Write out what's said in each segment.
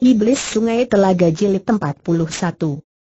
Iblis Sungai Telaga Jilid 41.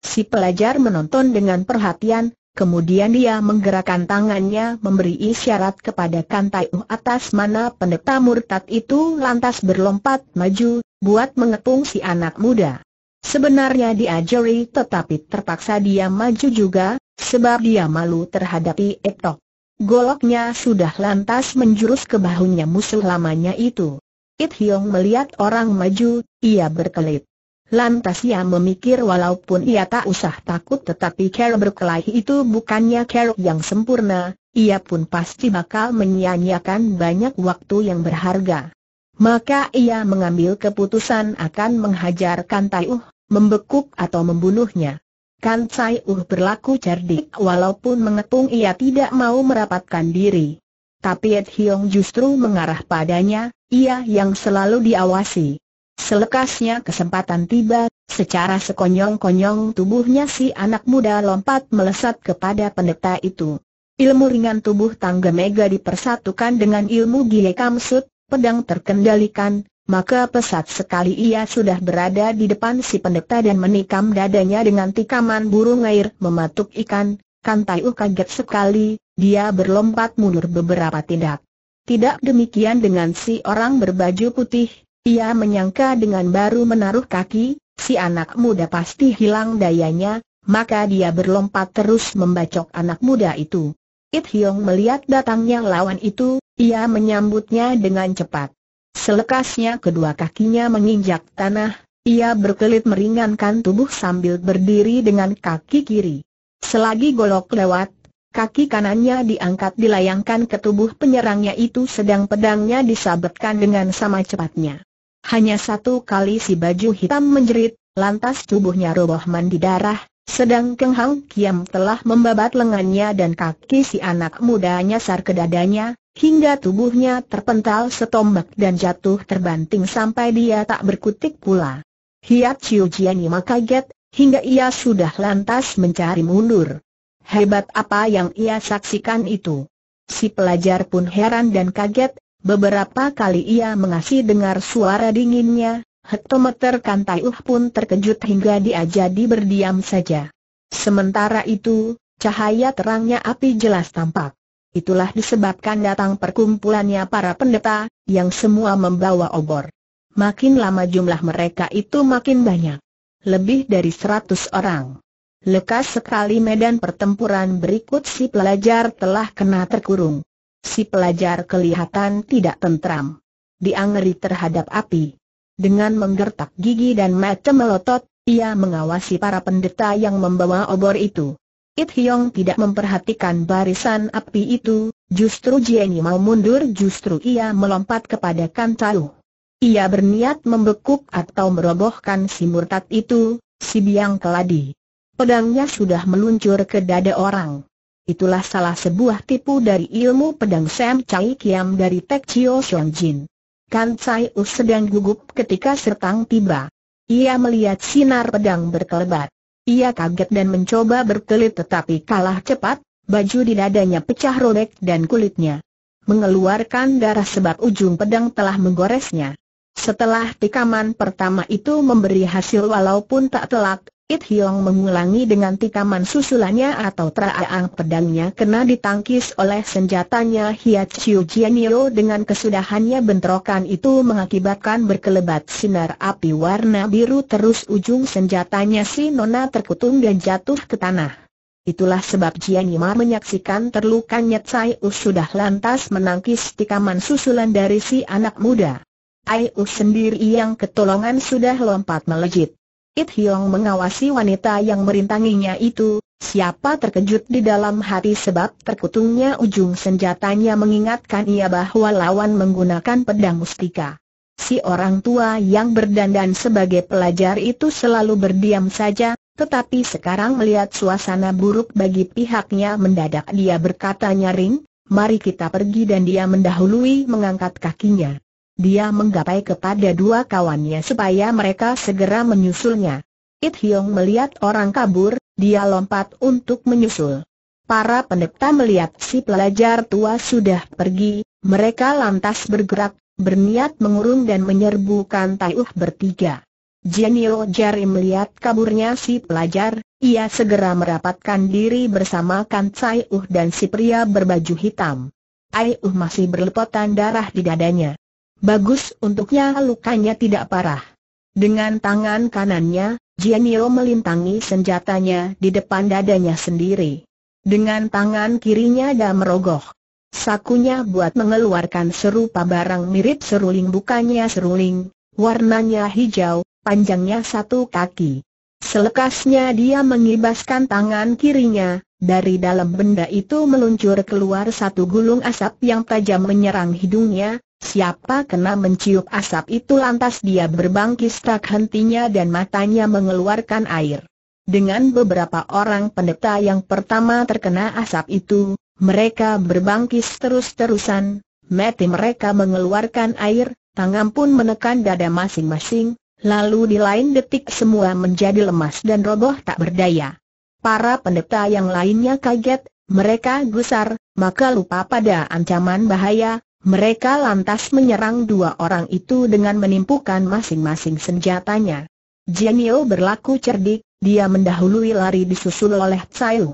Si pelajar menonton dengan perhatian, kemudian dia menggerakkan tangannya memberi isyarat kepada Kantai atas mana pendeta murtad itu lantas berlompat maju, buat mengepung si anak muda. Sebenarnya dia diajari tetapi terpaksa dia maju juga, sebab dia malu terhadapi Eptok. Goloknya sudah lantas menjurus ke bahunya musuh lamanya itu. It Hiong melihat orang maju, ia berkelit. Lantas ia memikir walaupun ia tak usah takut tetapi cara berkelahi itu bukannya cara yang sempurna, ia pun pasti bakal menyia-nyiakan banyak waktu yang berharga. Maka ia mengambil keputusan akan menghajar Kan Tai Uh, membekuk atau membunuhnya. Kan Tai Uh berlaku cerdik walaupun mengepung ia tidak mau merapatkan diri. Ed Hiong justru mengarah padanya, ia yang selalu diawasi. Selekasnya kesempatan tiba, secara sekonyong-konyong tubuhnya si anak muda lompat melesat kepada pendeta itu. Ilmu ringan tubuh tangga mega dipersatukan dengan ilmu Gie Kamsut, pedang terkendalikan, maka pesat sekali ia sudah berada di depan si pendeta dan menikam dadanya dengan tikaman burung air mematuk ikan, Kan Tai U kaget sekali, dia berlompat mundur beberapa tindak. Tidak demikian dengan si orang berbaju putih, ia menyangka dengan baru menaruh kaki, si anak muda pasti hilang dayanya, maka dia berlompat terus membacok anak muda itu. It Hyong melihat datangnya lawan itu, ia menyambutnya dengan cepat. Selekasnya kedua kakinya menginjak tanah, ia berkelit meringankan tubuh sambil berdiri dengan kaki kiri. Selagi golok lewat, kaki kanannya diangkat dilayangkan ke tubuh penyerangnya itu sedang pedangnya disabetkan dengan sama cepatnya. Hanya satu kali si baju hitam menjerit, lantas tubuhnya roboh mandi darah, sedang Keng Hang Kiam telah membabat lengannya dan kaki si anak muda nyasar ke dadanya, hingga tubuhnya terpental setombak dan jatuh terbanting sampai dia tak berkutik pula. Hiat Chiu maka get hingga ia sudah lantas mencari mundur. Hebat apa yang ia saksikan itu. Si pelajar pun heran dan kaget, beberapa kali ia mengasih dengar suara dinginnya, hektometer uh pun terkejut hingga dia jadi berdiam saja. Sementara itu, cahaya terangnya api jelas tampak. Itulah disebabkan datang perkumpulannya para pendeta, yang semua membawa obor. Makin lama jumlah mereka itu makin banyak lebih dari seratus orang. Lekas sekali medan pertempuran berikut si pelajar telah kena terkurung. Si pelajar kelihatan tidak tentram. diangeri terhadap api. Dengan menggertak gigi dan mata melotot, ia mengawasi para pendeta yang membawa obor itu. It Hyong tidak memperhatikan barisan api itu, justru Jenny mau mundur justru ia melompat kepada Kan Talu. Ia berniat membekuk atau merobohkan si murtad itu, si biang keladi. Pedangnya sudah meluncur ke dada orang. Itulah salah sebuah tipu dari ilmu pedang Sam Chai Kiam dari Tek Chio Xiong Jin. Kan Chai Us sedang gugup ketika sertang tiba. Ia melihat sinar pedang berkelebat. Ia kaget dan mencoba berkelit tetapi kalah cepat, baju di dadanya pecah robek dan kulitnya mengeluarkan darah sebab ujung pedang telah menggoresnya. Setelah tikaman pertama itu memberi hasil walaupun tak telak, It Hiong mengulangi dengan tikaman susulannya atau teraang pedangnya kena ditangkis oleh senjatanya Hiat Chiu Jianio dengan kesudahannya bentrokan itu mengakibatkan berkelebat sinar api warna biru terus ujung senjatanya si Nona terkutung dan jatuh ke tanah. Itulah sebab Jian menyaksikan terlukanya Tsai U sudah lantas menangkis tikaman susulan dari si anak muda. Ai U sendiri yang ketolongan sudah lompat melejit. It Hiong mengawasi wanita yang merintanginya itu, siapa terkejut di dalam hati sebab terkutungnya ujung senjatanya mengingatkan ia bahwa lawan menggunakan pedang mustika. Si orang tua yang berdandan sebagai pelajar itu selalu berdiam saja, tetapi sekarang melihat suasana buruk bagi pihaknya mendadak dia berkata nyaring, mari kita pergi dan dia mendahului mengangkat kakinya dia menggapai kepada dua kawannya supaya mereka segera menyusulnya. It Hiong melihat orang kabur, dia lompat untuk menyusul. Para pendeta melihat si pelajar tua sudah pergi, mereka lantas bergerak, berniat mengurung dan menyerbu Taiuh bertiga. Jenio Jari melihat kaburnya si pelajar, ia segera merapatkan diri bersama Kan Taiuh dan si pria berbaju hitam. Taiuh masih berlepotan darah di dadanya. Bagus untuknya lukanya tidak parah. Dengan tangan kanannya, Jianio melintangi senjatanya di depan dadanya sendiri. Dengan tangan kirinya dia merogoh. Sakunya buat mengeluarkan serupa barang mirip seruling bukannya seruling, warnanya hijau, panjangnya satu kaki. Selekasnya dia mengibaskan tangan kirinya, dari dalam benda itu meluncur keluar satu gulung asap yang tajam menyerang hidungnya, siapa kena mencium asap itu lantas dia berbangkis tak hentinya dan matanya mengeluarkan air. Dengan beberapa orang pendeta yang pertama terkena asap itu, mereka berbangkis terus-terusan, mati mereka mengeluarkan air, tangan pun menekan dada masing-masing, Lalu di lain detik semua menjadi lemas dan roboh tak berdaya. Para pendeta yang lainnya kaget, mereka gusar, maka lupa pada ancaman bahaya, mereka lantas menyerang dua orang itu dengan menimpukan masing-masing senjatanya. Jianio berlaku cerdik, dia mendahului lari disusul oleh Tsai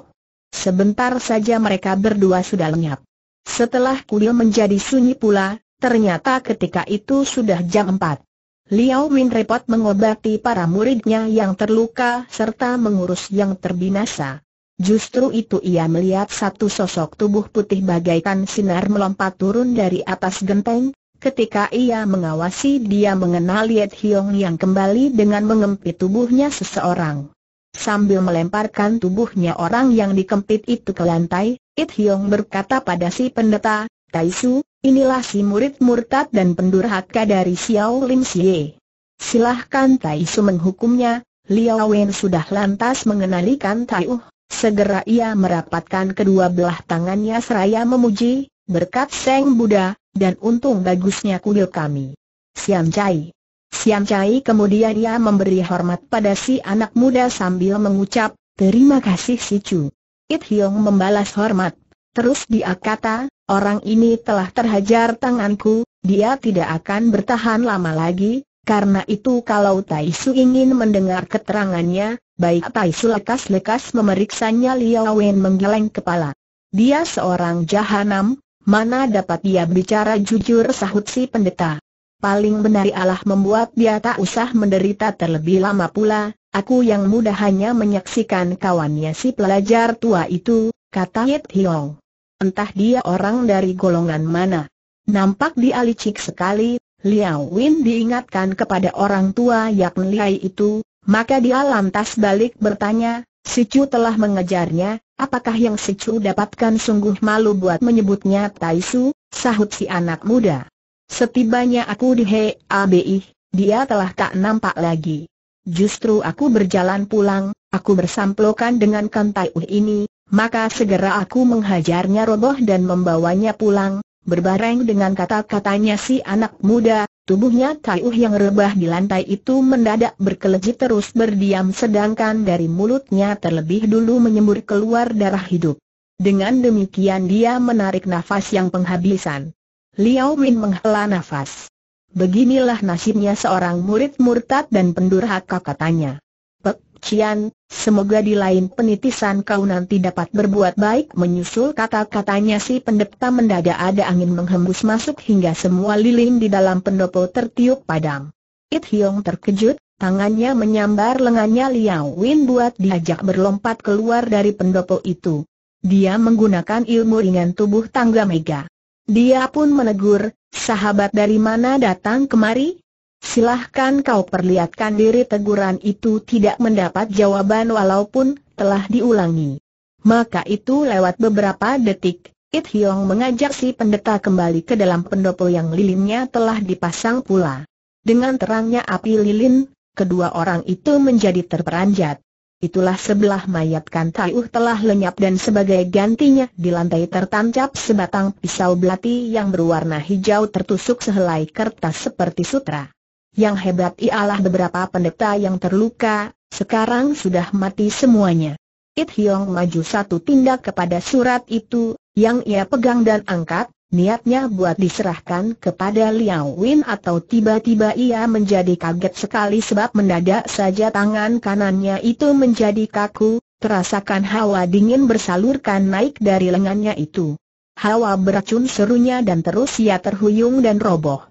Sebentar saja mereka berdua sudah lenyap. Setelah kuil menjadi sunyi pula, ternyata ketika itu sudah jam 4. Liao Win repot mengobati para muridnya yang terluka serta mengurus yang terbinasa. Justru itu ia melihat satu sosok tubuh putih bagaikan sinar melompat turun dari atas genteng, ketika ia mengawasi dia mengenal Liet Hiong yang kembali dengan mengempit tubuhnya seseorang. Sambil melemparkan tubuhnya orang yang dikempit itu ke lantai, It Hiong berkata pada si pendeta, Taisu, Inilah si murid murtad dan pendurhaka dari Xiao Lim Xie. Silahkan Tai Su menghukumnya, Liao Wen sudah lantas mengenalikan Tai Uh. Segera ia merapatkan kedua belah tangannya seraya memuji, berkat Seng Buddha, dan untung bagusnya kuil kami. Siam Chai. Siam Chai kemudian ia memberi hormat pada si anak muda sambil mengucap, Terima kasih si Chu. It Hiong membalas hormat. Terus dia kata, Orang ini telah terhajar tanganku, dia tidak akan bertahan lama lagi, karena itu kalau Taisu ingin mendengar keterangannya, baik Taisu lekas-lekas memeriksanya Liao Wen menggeleng kepala. Dia seorang jahanam, mana dapat dia bicara jujur sahut si pendeta. Paling benar Allah membuat dia tak usah menderita terlebih lama pula, aku yang mudah hanya menyaksikan kawannya si pelajar tua itu, kata Yit Hiong entah dia orang dari golongan mana. Nampak dia licik sekali, Liao Win diingatkan kepada orang tua yang Liai itu, maka dia lantas balik bertanya, Si Chu telah mengejarnya, apakah yang Si Chu dapatkan sungguh malu buat menyebutnya Tai Su, sahut si anak muda. Setibanya aku di Abi, dia telah tak nampak lagi. Justru aku berjalan pulang, aku bersamplokan dengan Kantai uh ini, maka segera aku menghajarnya roboh dan membawanya pulang, berbareng dengan kata-katanya si anak muda, tubuhnya Taiuh yang rebah di lantai itu mendadak berkelejit terus berdiam sedangkan dari mulutnya terlebih dulu menyembur keluar darah hidup. Dengan demikian dia menarik nafas yang penghabisan. Liao Win menghela nafas. Beginilah nasibnya seorang murid murtad dan pendurhaka katanya. Pek Cian, Semoga di lain penitisan kau nanti dapat berbuat baik menyusul kata-katanya si pendeta mendadak ada angin menghembus masuk hingga semua lilin di dalam pendopo tertiup padam. It Hiong terkejut, tangannya menyambar lengannya Liao Win buat diajak berlompat keluar dari pendopo itu. Dia menggunakan ilmu ringan tubuh tangga mega. Dia pun menegur, sahabat dari mana datang kemari? Silahkan kau perlihatkan diri teguran itu tidak mendapat jawaban walaupun telah diulangi. Maka itu lewat beberapa detik, It Hiong mengajak si pendeta kembali ke dalam pendopo yang lilinnya telah dipasang pula. Dengan terangnya api lilin, kedua orang itu menjadi terperanjat. Itulah sebelah mayat Kantaiuh telah lenyap dan sebagai gantinya di lantai tertancap sebatang pisau belati yang berwarna hijau tertusuk sehelai kertas seperti sutra. Yang hebat ialah beberapa pendeta yang terluka, sekarang sudah mati semuanya. It Hiong maju satu tindak kepada surat itu, yang ia pegang dan angkat, niatnya buat diserahkan kepada Liao Win atau tiba-tiba ia menjadi kaget sekali sebab mendadak saja tangan kanannya itu menjadi kaku, terasakan hawa dingin bersalurkan naik dari lengannya itu. Hawa beracun serunya dan terus ia terhuyung dan roboh.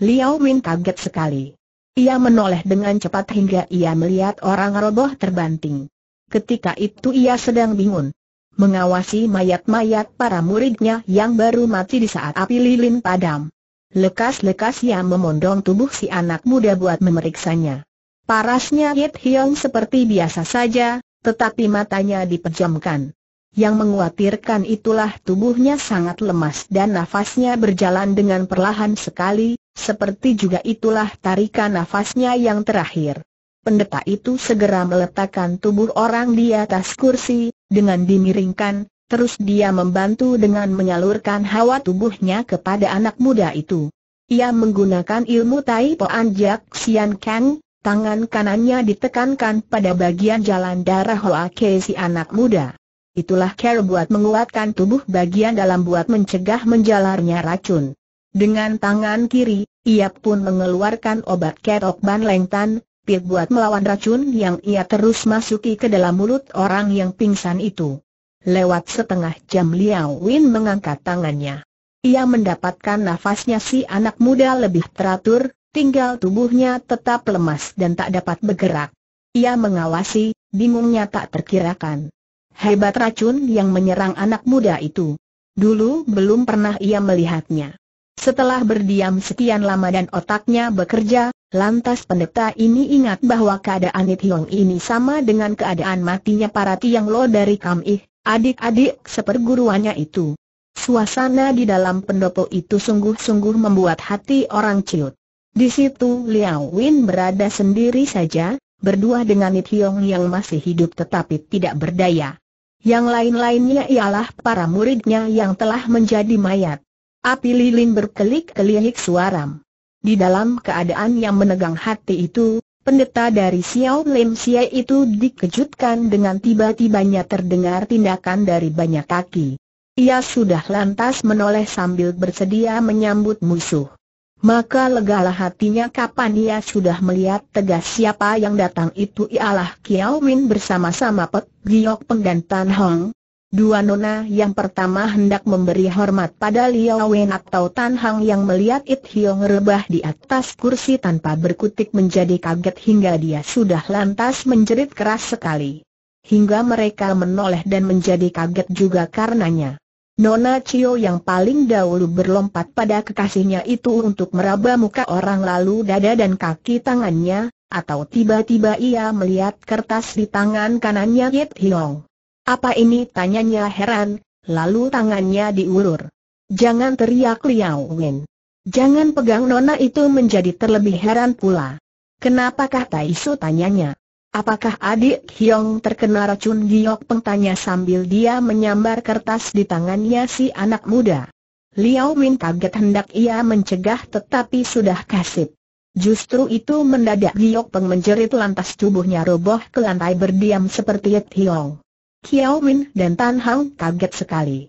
Liao Win kaget sekali. Ia menoleh dengan cepat hingga ia melihat orang roboh terbanting. Ketika itu ia sedang bingung. Mengawasi mayat-mayat para muridnya yang baru mati di saat api lilin padam. Lekas-lekas ia memondong tubuh si anak muda buat memeriksanya. Parasnya Yit Hiong seperti biasa saja, tetapi matanya dipejamkan. Yang menguatirkan itulah tubuhnya sangat lemas dan nafasnya berjalan dengan perlahan sekali, seperti juga itulah tarikan nafasnya yang terakhir. Pendeta itu segera meletakkan tubuh orang di atas kursi, dengan dimiringkan, terus dia membantu dengan menyalurkan hawa tubuhnya kepada anak muda itu. Ia menggunakan ilmu Tai Po Anjak Sian Kang, tangan kanannya ditekankan pada bagian jalan darah Hoa Ke si anak muda. Itulah cara buat menguatkan tubuh bagian dalam buat mencegah menjalarnya racun. Dengan tangan kiri, ia pun mengeluarkan obat ketok ban lengtan, pil buat melawan racun yang ia terus masuki ke dalam mulut orang yang pingsan itu. Lewat setengah jam Liao Win mengangkat tangannya. Ia mendapatkan nafasnya si anak muda lebih teratur, tinggal tubuhnya tetap lemas dan tak dapat bergerak. Ia mengawasi, bingungnya tak terkirakan. Hebat racun yang menyerang anak muda itu. Dulu belum pernah ia melihatnya. Setelah berdiam sekian lama dan otaknya bekerja, lantas pendeta ini ingat bahwa keadaan Hiong ini sama dengan keadaan matinya para Tiang Lo dari Kamih, adik-adik seperguruannya itu. Suasana di dalam pendopo itu sungguh-sungguh membuat hati orang ciut. Di situ Liao Win berada sendiri saja, berdua dengan Hiong yang masih hidup tetapi tidak berdaya. Yang lain-lainnya ialah para muridnya yang telah menjadi mayat. Api lilin berkelik kelihik suaram. Di dalam keadaan yang menegang hati itu, pendeta dari Xiao Lim Xie itu dikejutkan dengan tiba-tibanya terdengar tindakan dari banyak kaki. Ia sudah lantas menoleh sambil bersedia menyambut musuh. Maka legalah hatinya kapan ia sudah melihat tegas siapa yang datang itu ialah Kiao Min bersama-sama Pek Giok Peng dan Tan Hong, Dua nona yang pertama hendak memberi hormat pada Liao Wen atau Tan Hang yang melihat It Hiong rebah di atas kursi tanpa berkutik menjadi kaget hingga dia sudah lantas menjerit keras sekali. Hingga mereka menoleh dan menjadi kaget juga karenanya. Nona Chio yang paling dahulu berlompat pada kekasihnya itu untuk meraba muka orang lalu dada dan kaki tangannya, atau tiba-tiba ia melihat kertas di tangan kanannya It Hiong. Apa ini tanyanya heran, lalu tangannya diulur. Jangan teriak Liao Wen. Jangan pegang nona itu menjadi terlebih heran pula. Kenapa Kenapakah Taisu tanyanya? Apakah adik Hyong terkena racun giok pengtanya sambil dia menyambar kertas di tangannya si anak muda? Liao Win kaget hendak ia mencegah tetapi sudah kasip. Justru itu mendadak giok peng menjerit lantas tubuhnya roboh ke lantai berdiam seperti Hyong. Kiao Win dan Tan Hang kaget sekali.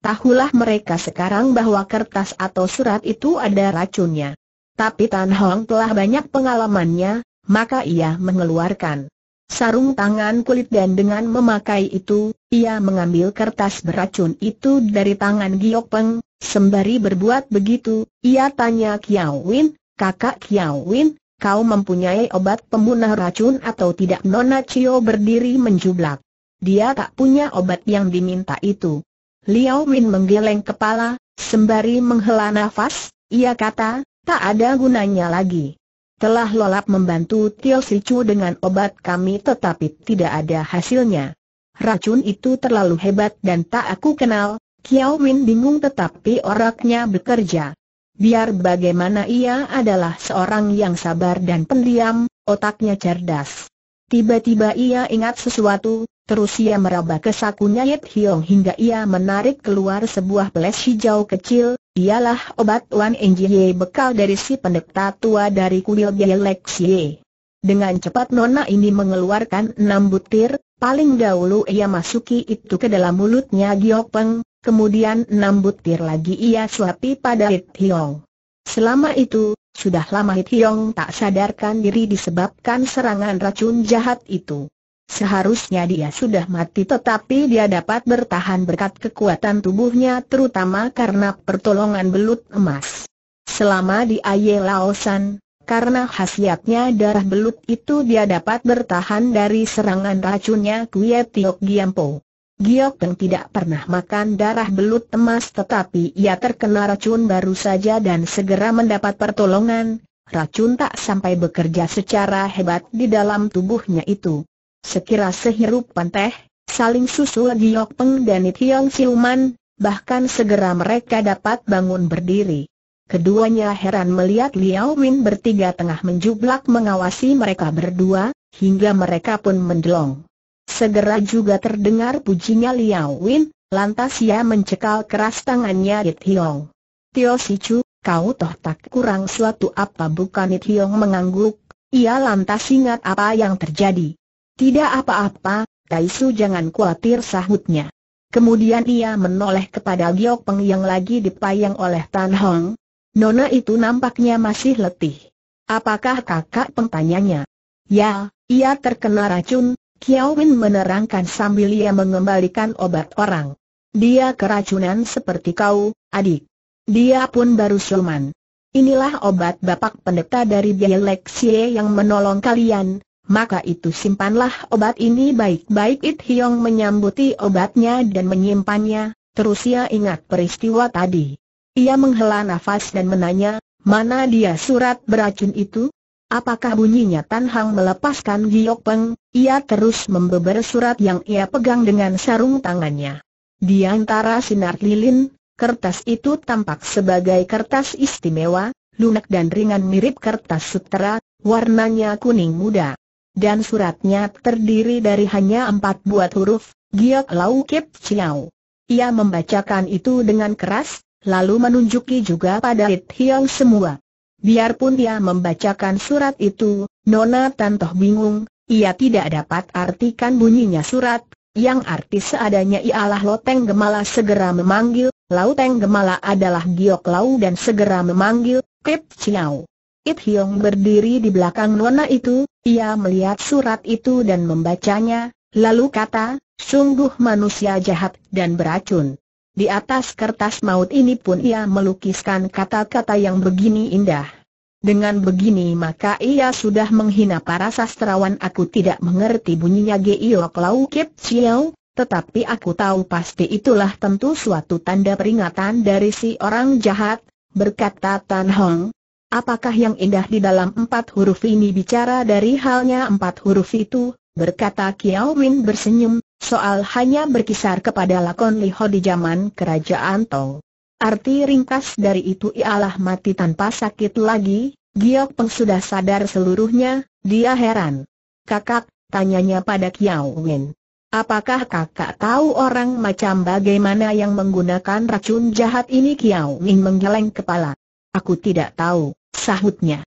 Tahulah mereka sekarang bahwa kertas atau surat itu ada racunnya. Tapi Tan Hong telah banyak pengalamannya, maka ia mengeluarkan sarung tangan kulit dan dengan memakai itu, ia mengambil kertas beracun itu dari tangan Giok Peng. Sembari berbuat begitu, ia tanya Kiao Win, kakak Kiao Win, kau mempunyai obat pembunuh racun atau tidak Nona Cio berdiri menjublak dia tak punya obat yang diminta itu. Liao Win menggeleng kepala, sembari menghela nafas, ia kata, tak ada gunanya lagi. Telah lolap membantu Tio Sichu dengan obat kami tetapi tidak ada hasilnya. Racun itu terlalu hebat dan tak aku kenal, Kiao Win bingung tetapi oraknya bekerja. Biar bagaimana ia adalah seorang yang sabar dan pendiam, otaknya cerdas. Tiba-tiba ia ingat sesuatu, terus ia meraba ke sakunya Yip Hiong hingga ia menarik keluar sebuah peles hijau kecil, ialah obat Wan Ye bekal dari si pendekta tua dari kuil Bielexie. Dengan cepat Nona ini mengeluarkan enam butir, paling dahulu ia masuki itu ke dalam mulutnya Giok Peng, kemudian enam butir lagi ia suapi pada Yip Hiong. Selama itu, sudah lama Hityong tak sadarkan diri disebabkan serangan racun jahat itu. Seharusnya dia sudah mati tetapi dia dapat bertahan berkat kekuatan tubuhnya terutama karena pertolongan belut emas. Selama di Aye Laosan, karena khasiatnya darah belut itu dia dapat bertahan dari serangan racunnya Kuye Tiok Giampo. Giok Peng tidak pernah makan darah belut emas tetapi ia terkena racun baru saja dan segera mendapat pertolongan, racun tak sampai bekerja secara hebat di dalam tubuhnya itu. Sekira sehirup teh, saling susul Giok Peng dan Tiong Siuman, bahkan segera mereka dapat bangun berdiri. Keduanya heran melihat Liao Win bertiga tengah menjublak mengawasi mereka berdua, hingga mereka pun mendelong. Segera juga terdengar pujinya Liao Win, lantas ia mencekal keras tangannya It Hiong. Tio Sichu, kau toh tak kurang suatu apa bukan It Hiong mengangguk, ia lantas ingat apa yang terjadi. Tidak apa-apa, Su jangan khawatir sahutnya. Kemudian ia menoleh kepada Giok Peng yang lagi dipayang oleh Tan Hong. Nona itu nampaknya masih letih. Apakah kakak pengtanyanya? Ya, ia terkena racun, Kiao Win menerangkan sambil ia mengembalikan obat orang. Dia keracunan seperti kau, adik. Dia pun baru siuman. Inilah obat bapak pendeta dari Bieleksie yang menolong kalian, maka itu simpanlah obat ini baik-baik It Hiong menyambuti obatnya dan menyimpannya, terus ia ingat peristiwa tadi. Ia menghela nafas dan menanya, mana dia surat beracun itu? Apakah bunyinya Tan Hang melepaskan Giok Peng, ia terus membeber surat yang ia pegang dengan sarung tangannya. Di antara sinar lilin, kertas itu tampak sebagai kertas istimewa, lunak dan ringan mirip kertas sutera, warnanya kuning muda. Dan suratnya terdiri dari hanya empat buah huruf, Giok Lau Kip Chiao. Ia membacakan itu dengan keras, lalu menunjuki juga pada It Hiong semua. Biarpun dia membacakan surat itu, Nona Tantoh bingung, ia tidak dapat artikan bunyinya surat, yang arti seadanya ialah Loteng Gemala segera memanggil, Lauteng Gemala adalah Giok Lau dan segera memanggil, Kip Chiao. Ip Hiong berdiri di belakang Nona itu, ia melihat surat itu dan membacanya, lalu kata, sungguh manusia jahat dan beracun. Di atas kertas maut ini pun ia melukiskan kata-kata yang begini indah. Dengan begini maka ia sudah menghina para sastrawan aku tidak mengerti bunyinya Gio Klau Kip Chiao, tetapi aku tahu pasti itulah tentu suatu tanda peringatan dari si orang jahat, berkata Tan Hong. Apakah yang indah di dalam empat huruf ini bicara dari halnya empat huruf itu, berkata Kiao Win bersenyum, soal hanya berkisar kepada Lakon Liho di zaman kerajaan Tong. Arti ringkas dari itu ialah mati tanpa sakit lagi, Giok Peng sudah sadar seluruhnya, dia heran. Kakak, tanyanya pada Kiao Win. Apakah kakak tahu orang macam bagaimana yang menggunakan racun jahat ini Kiao Min menggeleng kepala. Aku tidak tahu, sahutnya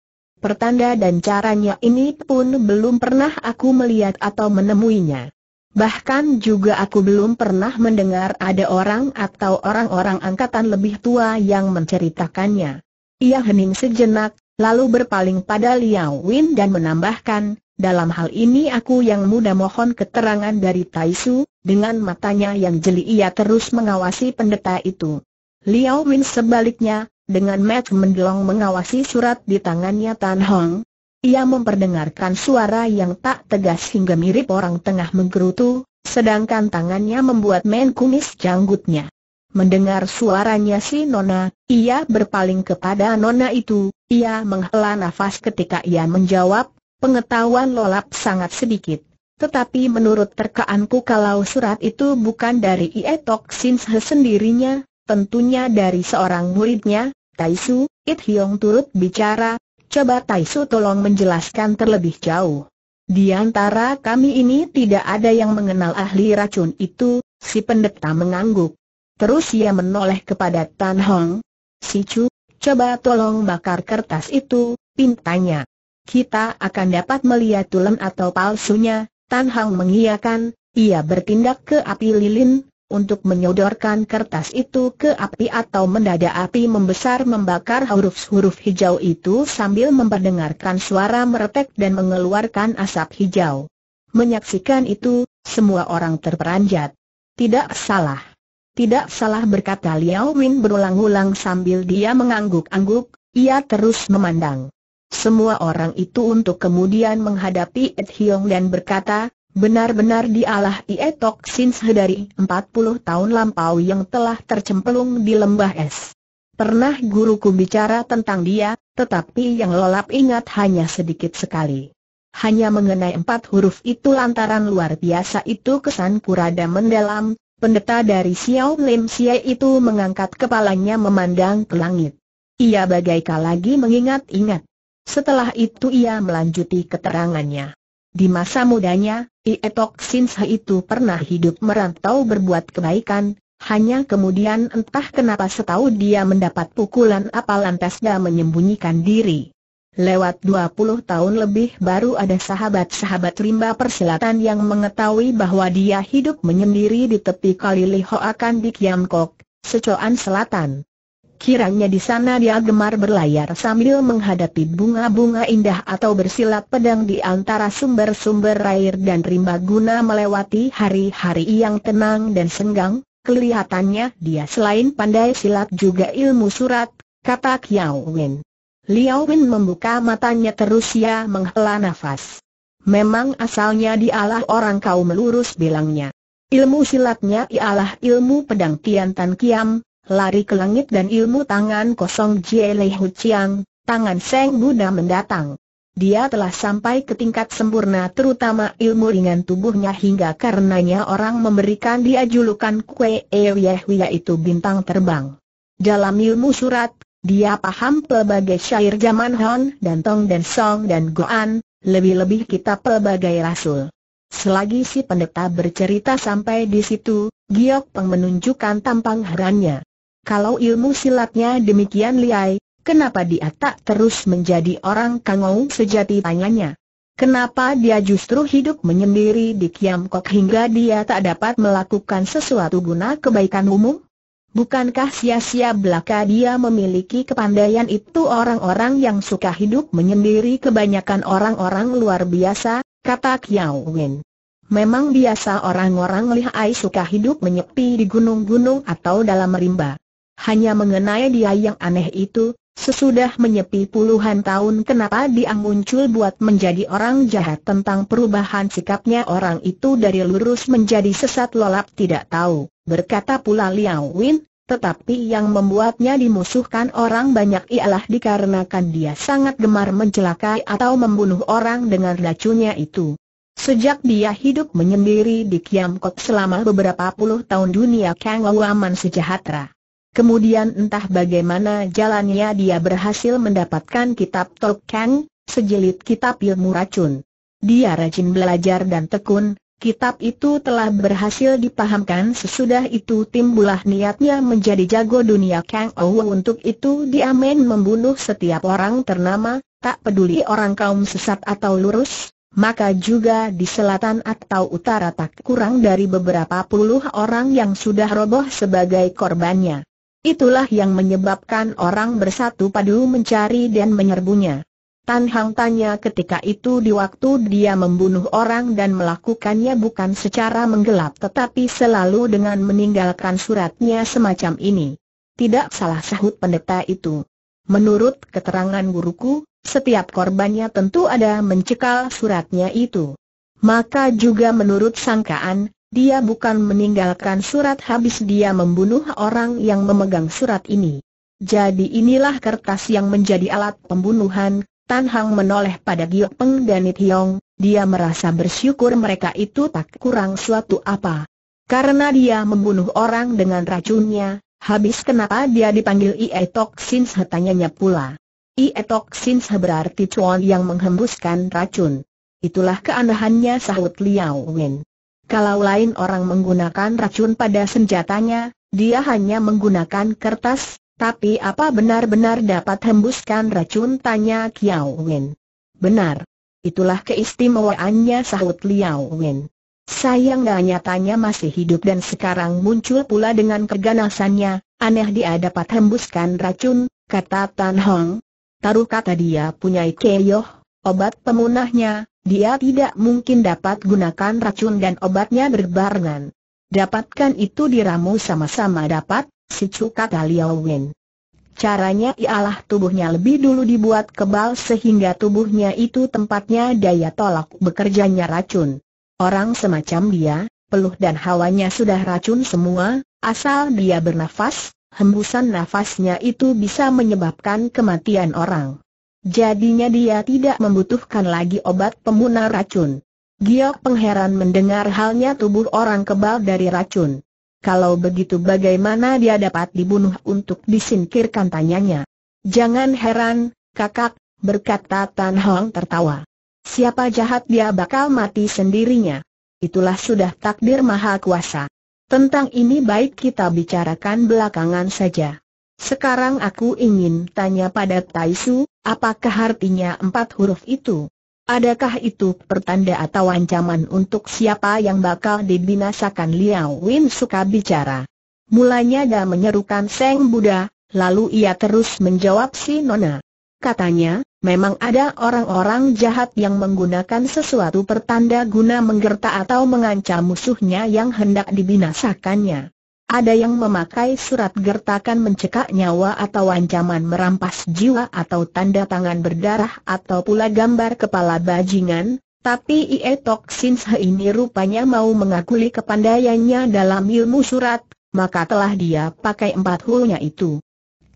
pertanda dan caranya ini pun belum pernah aku melihat atau menemuinya. Bahkan juga aku belum pernah mendengar ada orang atau orang-orang angkatan lebih tua yang menceritakannya. Ia hening sejenak, lalu berpaling pada Liao Win dan menambahkan, dalam hal ini aku yang muda mohon keterangan dari Taisu, dengan matanya yang jeli ia terus mengawasi pendeta itu. Liao Win sebaliknya, dengan Matt mendelong mengawasi surat di tangannya Tan Hong, ia memperdengarkan suara yang tak tegas hingga mirip orang tengah menggerutu, sedangkan tangannya membuat main kumis janggutnya. Mendengar suaranya si Nona, ia berpaling kepada Nona itu, ia menghela nafas ketika ia menjawab, pengetahuan lolap sangat sedikit. Tetapi menurut terkaanku kalau surat itu bukan dari ietok Tok sendirinya, tentunya dari seorang muridnya, Taisu, It Hiong turut bicara, coba Taisu tolong menjelaskan terlebih jauh. Di antara kami ini tidak ada yang mengenal ahli racun itu, si pendeta mengangguk. Terus ia menoleh kepada Tan Hong. Si Chu, coba tolong bakar kertas itu, pintanya. Kita akan dapat melihat tulen atau palsunya, Tan Hong mengiyakan, ia bertindak ke api lilin, untuk menyodorkan kertas itu ke api atau mendadak api membesar membakar huruf-huruf hijau itu sambil memperdengarkan suara meretek dan mengeluarkan asap hijau. Menyaksikan itu, semua orang terperanjat. Tidak salah. Tidak salah berkata Liao Win berulang-ulang sambil dia mengangguk-angguk, ia terus memandang. Semua orang itu untuk kemudian menghadapi Ed Hiong dan berkata, Benar-benar dialah Ietok Sinse dari 40 tahun lampau yang telah tercemplung di lembah es. Pernah guruku bicara tentang dia, tetapi yang lelap ingat hanya sedikit sekali. Hanya mengenai empat huruf itu lantaran luar biasa itu kesan purada mendalam, pendeta dari Xiao Lim Xie itu mengangkat kepalanya memandang ke langit. Ia bagaikan lagi mengingat-ingat. Setelah itu ia melanjuti keterangannya. Di masa mudanya, Ietok Sinse itu pernah hidup merantau berbuat kebaikan, hanya kemudian entah kenapa setahu dia mendapat pukulan apa lantas dia menyembunyikan diri. Lewat 20 tahun lebih baru ada sahabat-sahabat rimba persilatan yang mengetahui bahwa dia hidup menyendiri di tepi kali Lihoakan di Kiamkok, Secoan Selatan. Kiranya di sana dia gemar berlayar sambil menghadapi bunga-bunga indah atau bersilat pedang di antara sumber-sumber air dan rimba guna melewati hari-hari yang tenang dan senggang. Kelihatannya dia selain pandai silat juga ilmu surat, kata Kiao Wen. Liao Wen membuka matanya terus ia ya menghela nafas. Memang asalnya dialah orang kaum lurus bilangnya. Ilmu silatnya ialah ilmu pedang Tian Tan Kiam, lari ke langit dan ilmu tangan kosong Jie Lei Hu Chiang, tangan Seng Buddha mendatang. Dia telah sampai ke tingkat sempurna terutama ilmu ringan tubuhnya hingga karenanya orang memberikan dia julukan Kue Eyeh yaitu bintang terbang. Dalam ilmu surat, dia paham pelbagai syair zaman Han dan Tong dan Song dan Goan, lebih-lebih kita pelbagai rasul. Selagi si pendeta bercerita sampai di situ, Giok Peng menunjukkan tampang herannya. Kalau ilmu silatnya demikian liai, kenapa dia tak terus menjadi orang kangau sejati tanyanya? Kenapa dia justru hidup menyendiri di Kiam Kok hingga dia tak dapat melakukan sesuatu guna kebaikan umum? Bukankah sia-sia belaka dia memiliki kepandaian itu orang-orang yang suka hidup menyendiri kebanyakan orang-orang luar biasa, kata Kiao Wen. Memang biasa orang-orang lihai suka hidup menyepi di gunung-gunung atau dalam rimba hanya mengenai dia yang aneh itu, sesudah menyepi puluhan tahun kenapa dia muncul buat menjadi orang jahat tentang perubahan sikapnya orang itu dari lurus menjadi sesat lolap tidak tahu, berkata pula Liao Win, tetapi yang membuatnya dimusuhkan orang banyak ialah dikarenakan dia sangat gemar mencelakai atau membunuh orang dengan racunnya itu. Sejak dia hidup menyendiri di Kiamkot selama beberapa puluh tahun dunia Kang Waman sejahtera. Kemudian entah bagaimana jalannya dia berhasil mendapatkan kitab Tok Kang, sejilid kitab ilmu racun. Dia rajin belajar dan tekun, kitab itu telah berhasil dipahamkan sesudah itu timbulah niatnya menjadi jago dunia Kang Ou untuk itu dia men membunuh setiap orang ternama, tak peduli orang kaum sesat atau lurus, maka juga di selatan atau utara tak kurang dari beberapa puluh orang yang sudah roboh sebagai korbannya. Itulah yang menyebabkan orang bersatu padu mencari dan menyerbunya. Tan Hang tanya ketika itu di waktu dia membunuh orang dan melakukannya bukan secara menggelap tetapi selalu dengan meninggalkan suratnya semacam ini. Tidak salah sahut pendeta itu. Menurut keterangan guruku, setiap korbannya tentu ada mencekal suratnya itu. Maka juga menurut sangkaan, dia bukan meninggalkan surat habis dia membunuh orang yang memegang surat ini. Jadi inilah kertas yang menjadi alat pembunuhan, Tan Hang menoleh pada Giok Peng dan It Hiong, dia merasa bersyukur mereka itu tak kurang suatu apa. Karena dia membunuh orang dengan racunnya, habis kenapa dia dipanggil Ie Tok Sin tanyanya pula. Ie Tok Sin berarti cuan yang menghembuskan racun. Itulah keanehannya sahut Liao Wen. Kalau lain orang menggunakan racun pada senjatanya, dia hanya menggunakan kertas, tapi apa benar-benar dapat hembuskan racun tanya Kiao Wen. Benar. Itulah keistimewaannya sahut Liao Wen. Sayang Sayangnya nyatanya masih hidup dan sekarang muncul pula dengan keganasannya, aneh dia dapat hembuskan racun, kata Tan Hong. Taruh kata dia punya Keyoh, obat pemunahnya, dia tidak mungkin dapat gunakan racun dan obatnya berbarengan. Dapatkan itu diramu sama-sama dapat, si Cuka Liao Wen. Caranya ialah tubuhnya lebih dulu dibuat kebal sehingga tubuhnya itu tempatnya daya tolak bekerjanya racun. Orang semacam dia, peluh dan hawanya sudah racun semua, asal dia bernafas, hembusan nafasnya itu bisa menyebabkan kematian orang. Jadinya dia tidak membutuhkan lagi obat pembunuh racun. Giok pengheran mendengar halnya tubuh orang kebal dari racun. Kalau begitu bagaimana dia dapat dibunuh untuk disingkirkan tanyanya. Jangan heran, kakak, berkata Tan Hong tertawa. Siapa jahat dia bakal mati sendirinya. Itulah sudah takdir maha kuasa. Tentang ini baik kita bicarakan belakangan saja. Sekarang aku ingin tanya pada Taisu, apakah artinya empat huruf itu? Adakah itu pertanda atau ancaman untuk siapa yang bakal dibinasakan Liao Win suka bicara? Mulanya dia menyerukan Seng Buddha, lalu ia terus menjawab si Nona. Katanya, memang ada orang-orang jahat yang menggunakan sesuatu pertanda guna menggerta atau mengancam musuhnya yang hendak dibinasakannya. Ada yang memakai surat gertakan mencekak nyawa atau ancaman merampas jiwa atau tanda tangan berdarah atau pula gambar kepala bajingan, tapi Ie Tok Sin ini rupanya mau mengakui kepandaiannya dalam ilmu surat, maka telah dia pakai empat hulunya itu.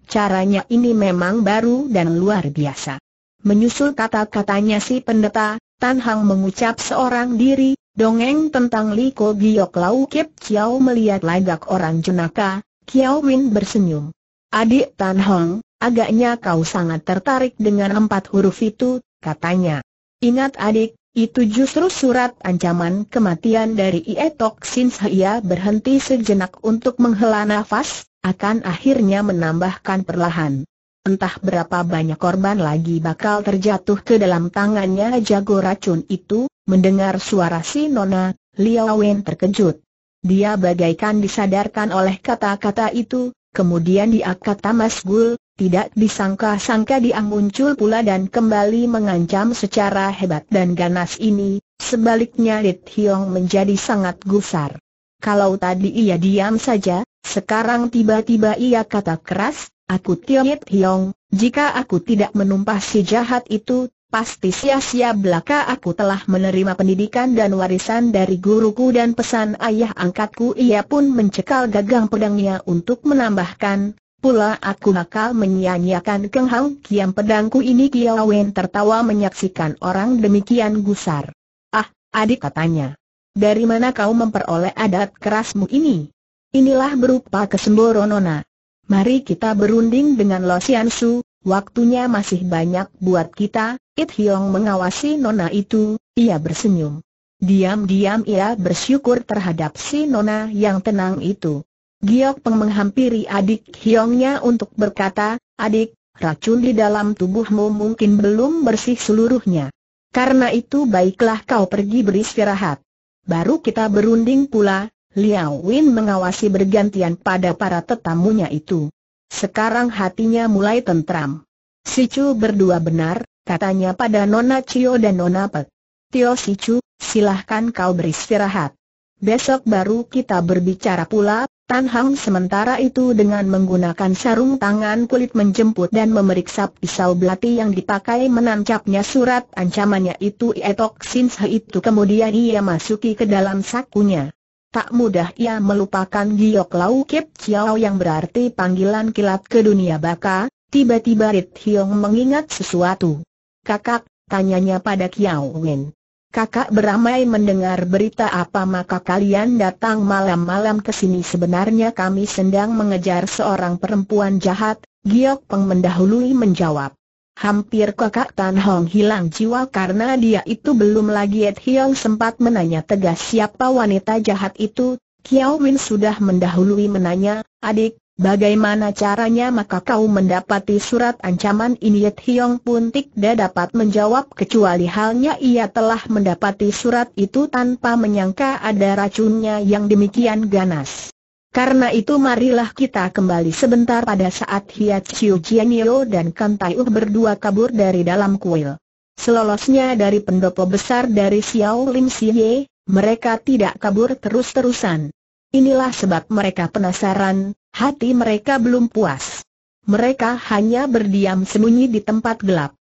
Caranya ini memang baru dan luar biasa. Menyusul kata-katanya si pendeta, Tan Hang mengucap seorang diri, Dongeng tentang Liko Giok Lau Kip Chiao melihat lagak orang jenaka, Kiao Win bersenyum. Adik Tan Hong, agaknya kau sangat tertarik dengan empat huruf itu, katanya. Ingat adik, itu justru surat ancaman kematian dari Ietok Sin Ia berhenti sejenak untuk menghela nafas, akan akhirnya menambahkan perlahan. Entah berapa banyak korban lagi bakal terjatuh ke dalam tangannya jago racun itu, Mendengar suara si Nona, Liao Wen terkejut. Dia bagaikan disadarkan oleh kata-kata itu, kemudian dia kata Mas Gul, tidak disangka-sangka dia muncul pula dan kembali mengancam secara hebat dan ganas ini, sebaliknya Lit Hiong menjadi sangat gusar. Kalau tadi ia diam saja, sekarang tiba-tiba ia kata keras, aku Lit Hiong, jika aku tidak menumpah si jahat itu, pasti sia-sia belaka aku telah menerima pendidikan dan warisan dari guruku dan pesan ayah angkatku ia pun mencekal gagang pedangnya untuk menambahkan, pula aku bakal menyanyiakan nyiakan Keng Kiam pedangku ini Wen tertawa menyaksikan orang demikian gusar. Ah, adik katanya. Dari mana kau memperoleh adat kerasmu ini? Inilah berupa kesemboronona. Mari kita berunding dengan Lo Sian Su, Waktunya masih banyak buat kita, It Hyong mengawasi nona itu, ia bersenyum. Diam-diam ia bersyukur terhadap si nona yang tenang itu. Giok Peng menghampiri adik Hyongnya untuk berkata, adik, racun di dalam tubuhmu mungkin belum bersih seluruhnya. Karena itu baiklah kau pergi beristirahat. Baru kita berunding pula, Liao Win mengawasi bergantian pada para tetamunya itu. Sekarang hatinya mulai tentram. Si Chu berdua benar, katanya pada Nona Cio dan Nona Pek. Tio Si Chu, silahkan kau beristirahat. Besok baru kita berbicara pula, Tan Hang sementara itu dengan menggunakan sarung tangan kulit menjemput dan memeriksa pisau belati yang dipakai menancapnya surat ancamannya itu Etok Sinshe itu kemudian ia masuki ke dalam sakunya tak mudah ia melupakan Giok Lau Kip Chiao yang berarti panggilan kilat ke dunia baka, tiba-tiba Rit Hiong mengingat sesuatu. Kakak, tanyanya pada Kiao Wen. Kakak beramai mendengar berita apa maka kalian datang malam-malam ke sini sebenarnya kami sedang mengejar seorang perempuan jahat, Giok Peng mendahului menjawab. Hampir kakak Tan Hong hilang jiwa karena dia itu belum lagi Ed Hiong sempat menanya tegas siapa wanita jahat itu, Kiao Win sudah mendahului menanya, adik, bagaimana caranya maka kau mendapati surat ancaman ini Ed Hiong pun tidak dapat menjawab kecuali halnya ia telah mendapati surat itu tanpa menyangka ada racunnya yang demikian ganas. Karena itu marilah kita kembali sebentar pada saat Hiat Chiu Jianyo dan Kan Tai U berdua kabur dari dalam kuil. Selolosnya dari pendopo besar dari Xiao Lim Siye, mereka tidak kabur terus-terusan. Inilah sebab mereka penasaran, hati mereka belum puas. Mereka hanya berdiam sembunyi di tempat gelap.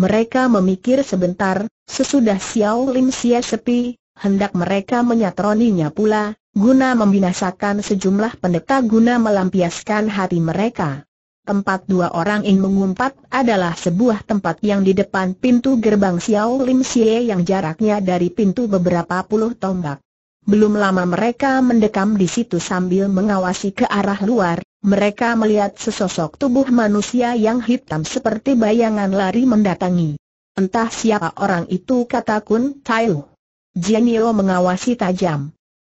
Mereka memikir sebentar, sesudah Xiao Lim Siye sepi, hendak mereka menyatroninya pula, guna membinasakan sejumlah pendeta guna melampiaskan hati mereka. Tempat dua orang ingin mengumpat adalah sebuah tempat yang di depan pintu gerbang Xiao Lim Xie yang jaraknya dari pintu beberapa puluh tombak. Belum lama mereka mendekam di situ sambil mengawasi ke arah luar, mereka melihat sesosok tubuh manusia yang hitam seperti bayangan lari mendatangi. Entah siapa orang itu kata Kun Lu. Jenio mengawasi tajam.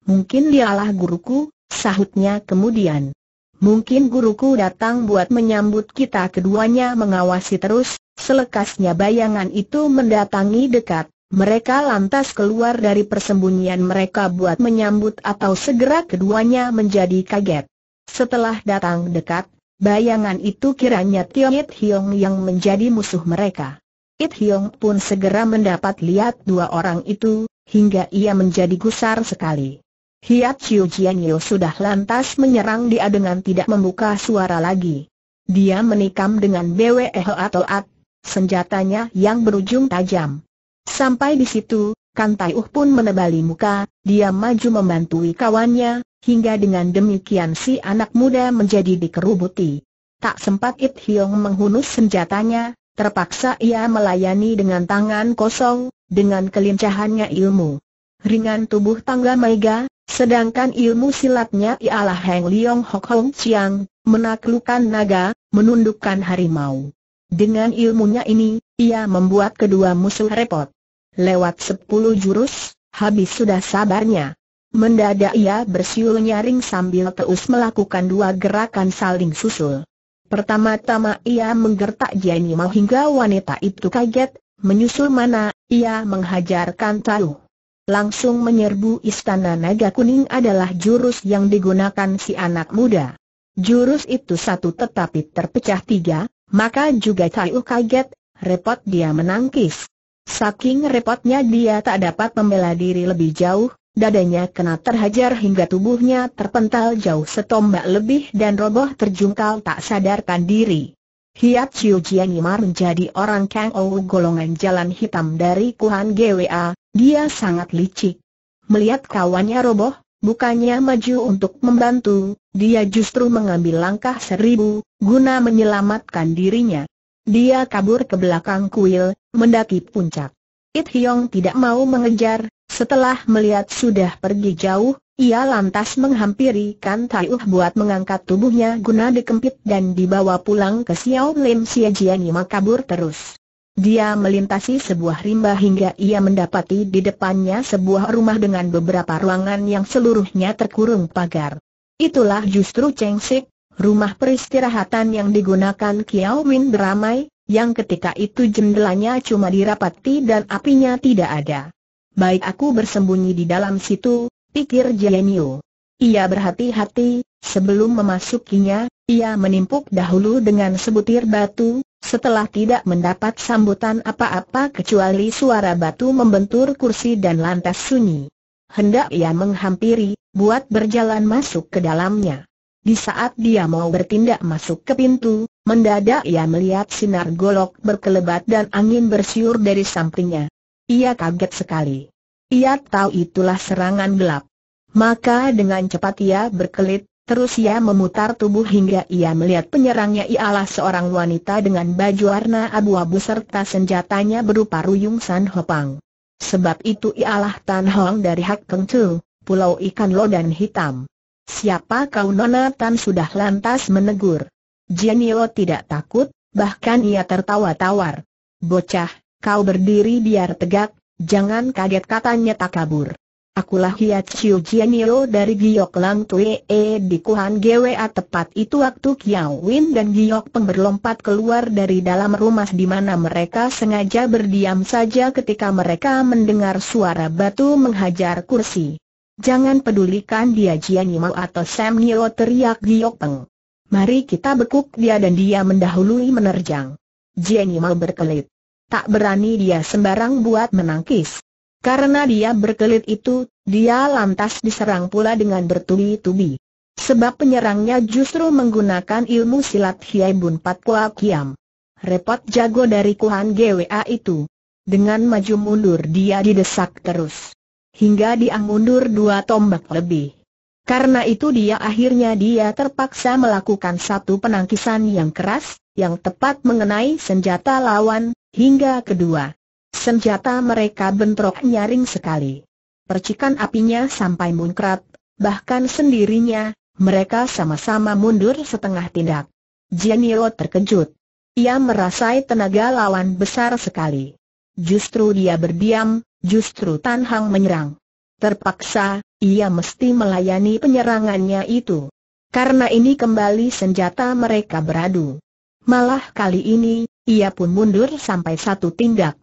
Mungkin dialah guruku, sahutnya kemudian. Mungkin guruku datang buat menyambut kita keduanya mengawasi terus, selekasnya bayangan itu mendatangi dekat, mereka lantas keluar dari persembunyian mereka buat menyambut atau segera keduanya menjadi kaget. Setelah datang dekat, bayangan itu kiranya Tio It Hiong yang menjadi musuh mereka. It Hiong pun segera mendapat lihat dua orang itu, hingga ia menjadi gusar sekali. Hiat Chiu Jianyo sudah lantas menyerang dia dengan tidak membuka suara lagi. Dia menikam dengan BWE atau at, senjatanya yang berujung tajam. Sampai di situ, Kan Tai Uh pun menebali muka, dia maju membantui kawannya, hingga dengan demikian si anak muda menjadi dikerubuti. Tak sempat It Hiong menghunus senjatanya, terpaksa ia melayani dengan tangan kosong, dengan kelincahannya ilmu. Ringan tubuh tangga Maiga. Sedangkan ilmu silatnya ialah Heng Liong Hok Hong Chiang, menaklukkan naga, menundukkan harimau. Dengan ilmunya ini, ia membuat kedua musuh repot. Lewat sepuluh jurus, habis sudah sabarnya. Mendadak ia bersiul nyaring sambil terus melakukan dua gerakan saling susul. Pertama-tama ia menggertak mau hingga wanita itu kaget, menyusul mana, ia menghajarkan taruh langsung menyerbu istana naga kuning adalah jurus yang digunakan si anak muda. Jurus itu satu tetapi terpecah tiga, maka juga Taiu kaget, repot dia menangkis. Saking repotnya dia tak dapat membela diri lebih jauh, dadanya kena terhajar hingga tubuhnya terpental jauh setombak lebih dan roboh terjungkal tak sadarkan diri. Hiat Chiu Jianimar menjadi orang Kang Ou golongan jalan hitam dari Kuhan GWA, dia sangat licik. Melihat kawannya roboh, bukannya maju untuk membantu, dia justru mengambil langkah seribu, guna menyelamatkan dirinya. Dia kabur ke belakang kuil, mendaki puncak. It Hiong tidak mau mengejar, setelah melihat sudah pergi jauh, ia lantas menghampiri Kan Tai Uh buat mengangkat tubuhnya guna dikempit dan dibawa pulang ke Xiao Lim Xie Jianima kabur terus. Dia melintasi sebuah rimba hingga ia mendapati di depannya sebuah rumah dengan beberapa ruangan yang seluruhnya terkurung pagar. Itulah justru Sik, rumah peristirahatan yang digunakan Kiao Win beramai, yang ketika itu jendelanya cuma dirapati dan apinya tidak ada. Baik aku bersembunyi di dalam situ, pikir Yu. Ia berhati-hati, sebelum memasukinya, ia menimpuk dahulu dengan sebutir batu, setelah tidak mendapat sambutan apa-apa kecuali suara batu membentur kursi dan lantas sunyi. Hendak ia menghampiri, buat berjalan masuk ke dalamnya. Di saat dia mau bertindak masuk ke pintu, mendadak ia melihat sinar golok berkelebat dan angin bersiur dari sampingnya. Ia kaget sekali. Ia tahu itulah serangan gelap. Maka dengan cepat ia berkelit, Terus ia memutar tubuh hingga ia melihat penyerangnya ialah seorang wanita dengan baju warna abu-abu serta senjatanya berupa ruyung San Hopang. Sebab itu ialah Tan Hong dari Hak Keng Chu, Pulau Ikan Lodan Hitam. Siapa kau Nona Tan sudah lantas menegur. Jenio tidak takut, bahkan ia tertawa tawar. Bocah, kau berdiri biar tegak, jangan kaget katanya tak kabur. Akulah Hia Chiu Jianio dari Giok Lang Tui e di Kuhan Gwa tepat itu waktu Kiao Win dan Giok Peng berlompat keluar dari dalam rumah di mana mereka sengaja berdiam saja ketika mereka mendengar suara batu menghajar kursi. Jangan pedulikan dia Jianio atau Sam Nio teriak Giok Peng. Mari kita bekuk dia dan dia mendahului menerjang. Jianio berkelit. Tak berani dia sembarang buat menangkis. Karena dia berkelit itu, dia lantas diserang pula dengan bertubi-tubi. Sebab penyerangnya justru menggunakan ilmu silat Hiai Bun Pat Kua Kiam. Repot jago dari Kuhan GWA itu. Dengan maju mundur dia didesak terus. Hingga dia mundur dua tombak lebih. Karena itu dia akhirnya dia terpaksa melakukan satu penangkisan yang keras, yang tepat mengenai senjata lawan, hingga kedua Senjata mereka bentrok nyaring sekali. Percikan apinya sampai munkrat, bahkan sendirinya, mereka sama-sama mundur setengah tindak. Jenio terkejut. Ia merasai tenaga lawan besar sekali. Justru dia berdiam, justru Tan Hang menyerang. Terpaksa, ia mesti melayani penyerangannya itu. Karena ini kembali senjata mereka beradu. Malah kali ini, ia pun mundur sampai satu tindak.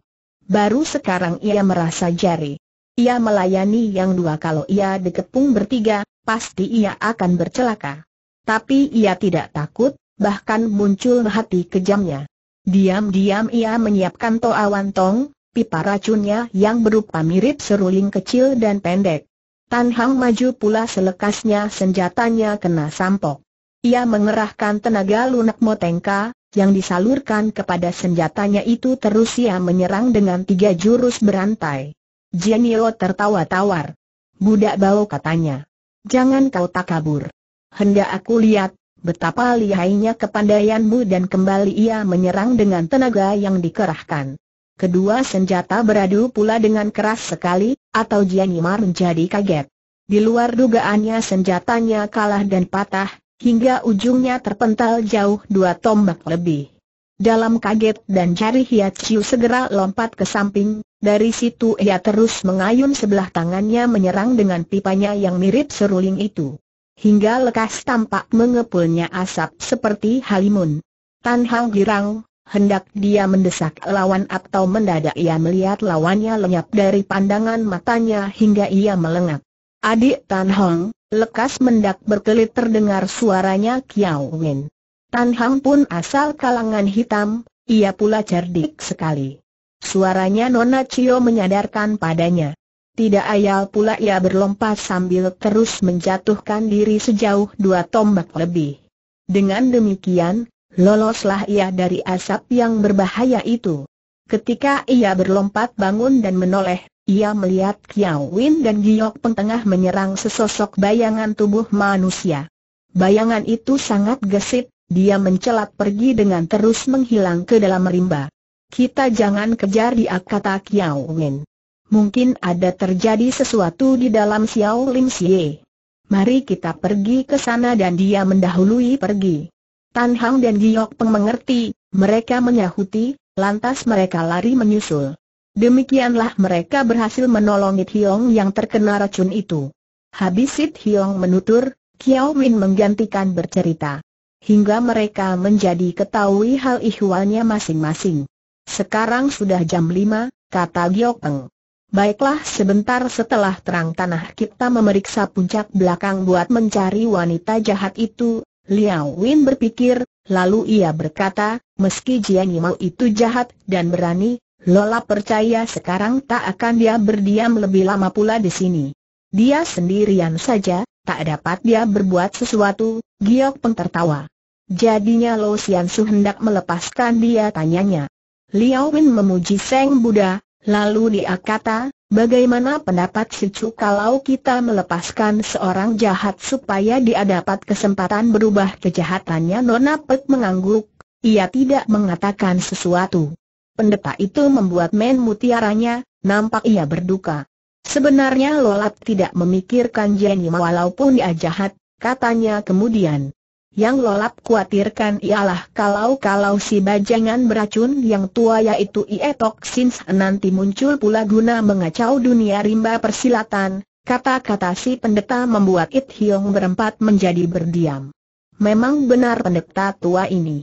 Baru sekarang ia merasa jari. Ia melayani yang dua kalau ia dikepung bertiga, pasti ia akan bercelaka. Tapi ia tidak takut, bahkan muncul hati kejamnya. Diam-diam ia menyiapkan toa wantong, pipa racunnya yang berupa mirip seruling kecil dan pendek. Tan Hang maju pula selekasnya senjatanya kena sampok. Ia mengerahkan tenaga lunak motengka, yang disalurkan kepada senjatanya itu terus ia menyerang dengan tiga jurus berantai. Jianio tertawa tawar. Budak bau katanya. Jangan kau tak kabur. Hendak aku lihat, betapa lihainya kepandaianmu dan kembali ia menyerang dengan tenaga yang dikerahkan. Kedua senjata beradu pula dengan keras sekali, atau Jianimar menjadi kaget. Di luar dugaannya senjatanya kalah dan patah, hingga ujungnya terpental jauh dua tombak lebih. Dalam kaget dan cari Hiat Chiu segera lompat ke samping, dari situ ia terus mengayun sebelah tangannya menyerang dengan pipanya yang mirip seruling itu. Hingga lekas tampak mengepulnya asap seperti halimun. Tan Hang girang, hendak dia mendesak lawan atau mendadak ia melihat lawannya lenyap dari pandangan matanya hingga ia melengak. Adik Tan Hong, Lekas mendak berkelit terdengar suaranya Kiao Wen. Tan Hang pun asal kalangan hitam, ia pula cerdik sekali. Suaranya Nona Cio menyadarkan padanya. Tidak ayal pula ia berlompat sambil terus menjatuhkan diri sejauh dua tombak lebih. Dengan demikian, loloslah ia dari asap yang berbahaya itu. Ketika ia berlompat bangun dan menoleh, ia melihat Kiao Win dan Giok Peng tengah menyerang sesosok bayangan tubuh manusia. Bayangan itu sangat gesit, dia mencelat pergi dengan terus menghilang ke dalam rimba. Kita jangan kejar dia kata Kiao Win. Mungkin ada terjadi sesuatu di dalam Xiao Lim Xie. Mari kita pergi ke sana dan dia mendahului pergi. Tan Hang dan Giok Peng mengerti, mereka menyahuti, lantas mereka lari menyusul. Demikianlah mereka berhasil menolong It Hiong yang terkena racun itu. Habis It Hiong menutur, Kiao Min menggantikan bercerita. Hingga mereka menjadi ketahui hal ihwalnya masing-masing. Sekarang sudah jam 5, kata Giok Eng. Baiklah sebentar setelah terang tanah kita memeriksa puncak belakang buat mencari wanita jahat itu, Liao Win berpikir, lalu ia berkata, meski Jiang Yimau itu jahat dan berani, Lola percaya sekarang tak akan dia berdiam lebih lama pula di sini. Dia sendirian saja, tak dapat dia berbuat sesuatu, Giok Peng tertawa. Jadinya Lo Sian Su hendak melepaskan dia tanyanya. Liao Win memuji Seng Buddha, lalu dia kata, Bagaimana pendapat si Chu kalau kita melepaskan seorang jahat supaya dia dapat kesempatan berubah kejahatannya? Nona Pek mengangguk, ia tidak mengatakan sesuatu pendeta itu membuat men mutiaranya, nampak ia berduka. Sebenarnya Lolap tidak memikirkan Jenny walaupun ia jahat, katanya kemudian. Yang Lolap khawatirkan ialah kalau-kalau si bajangan beracun yang tua yaitu Ie Sins nanti muncul pula guna mengacau dunia rimba persilatan, kata-kata si pendeta membuat It Hiong berempat menjadi berdiam. Memang benar pendeta tua ini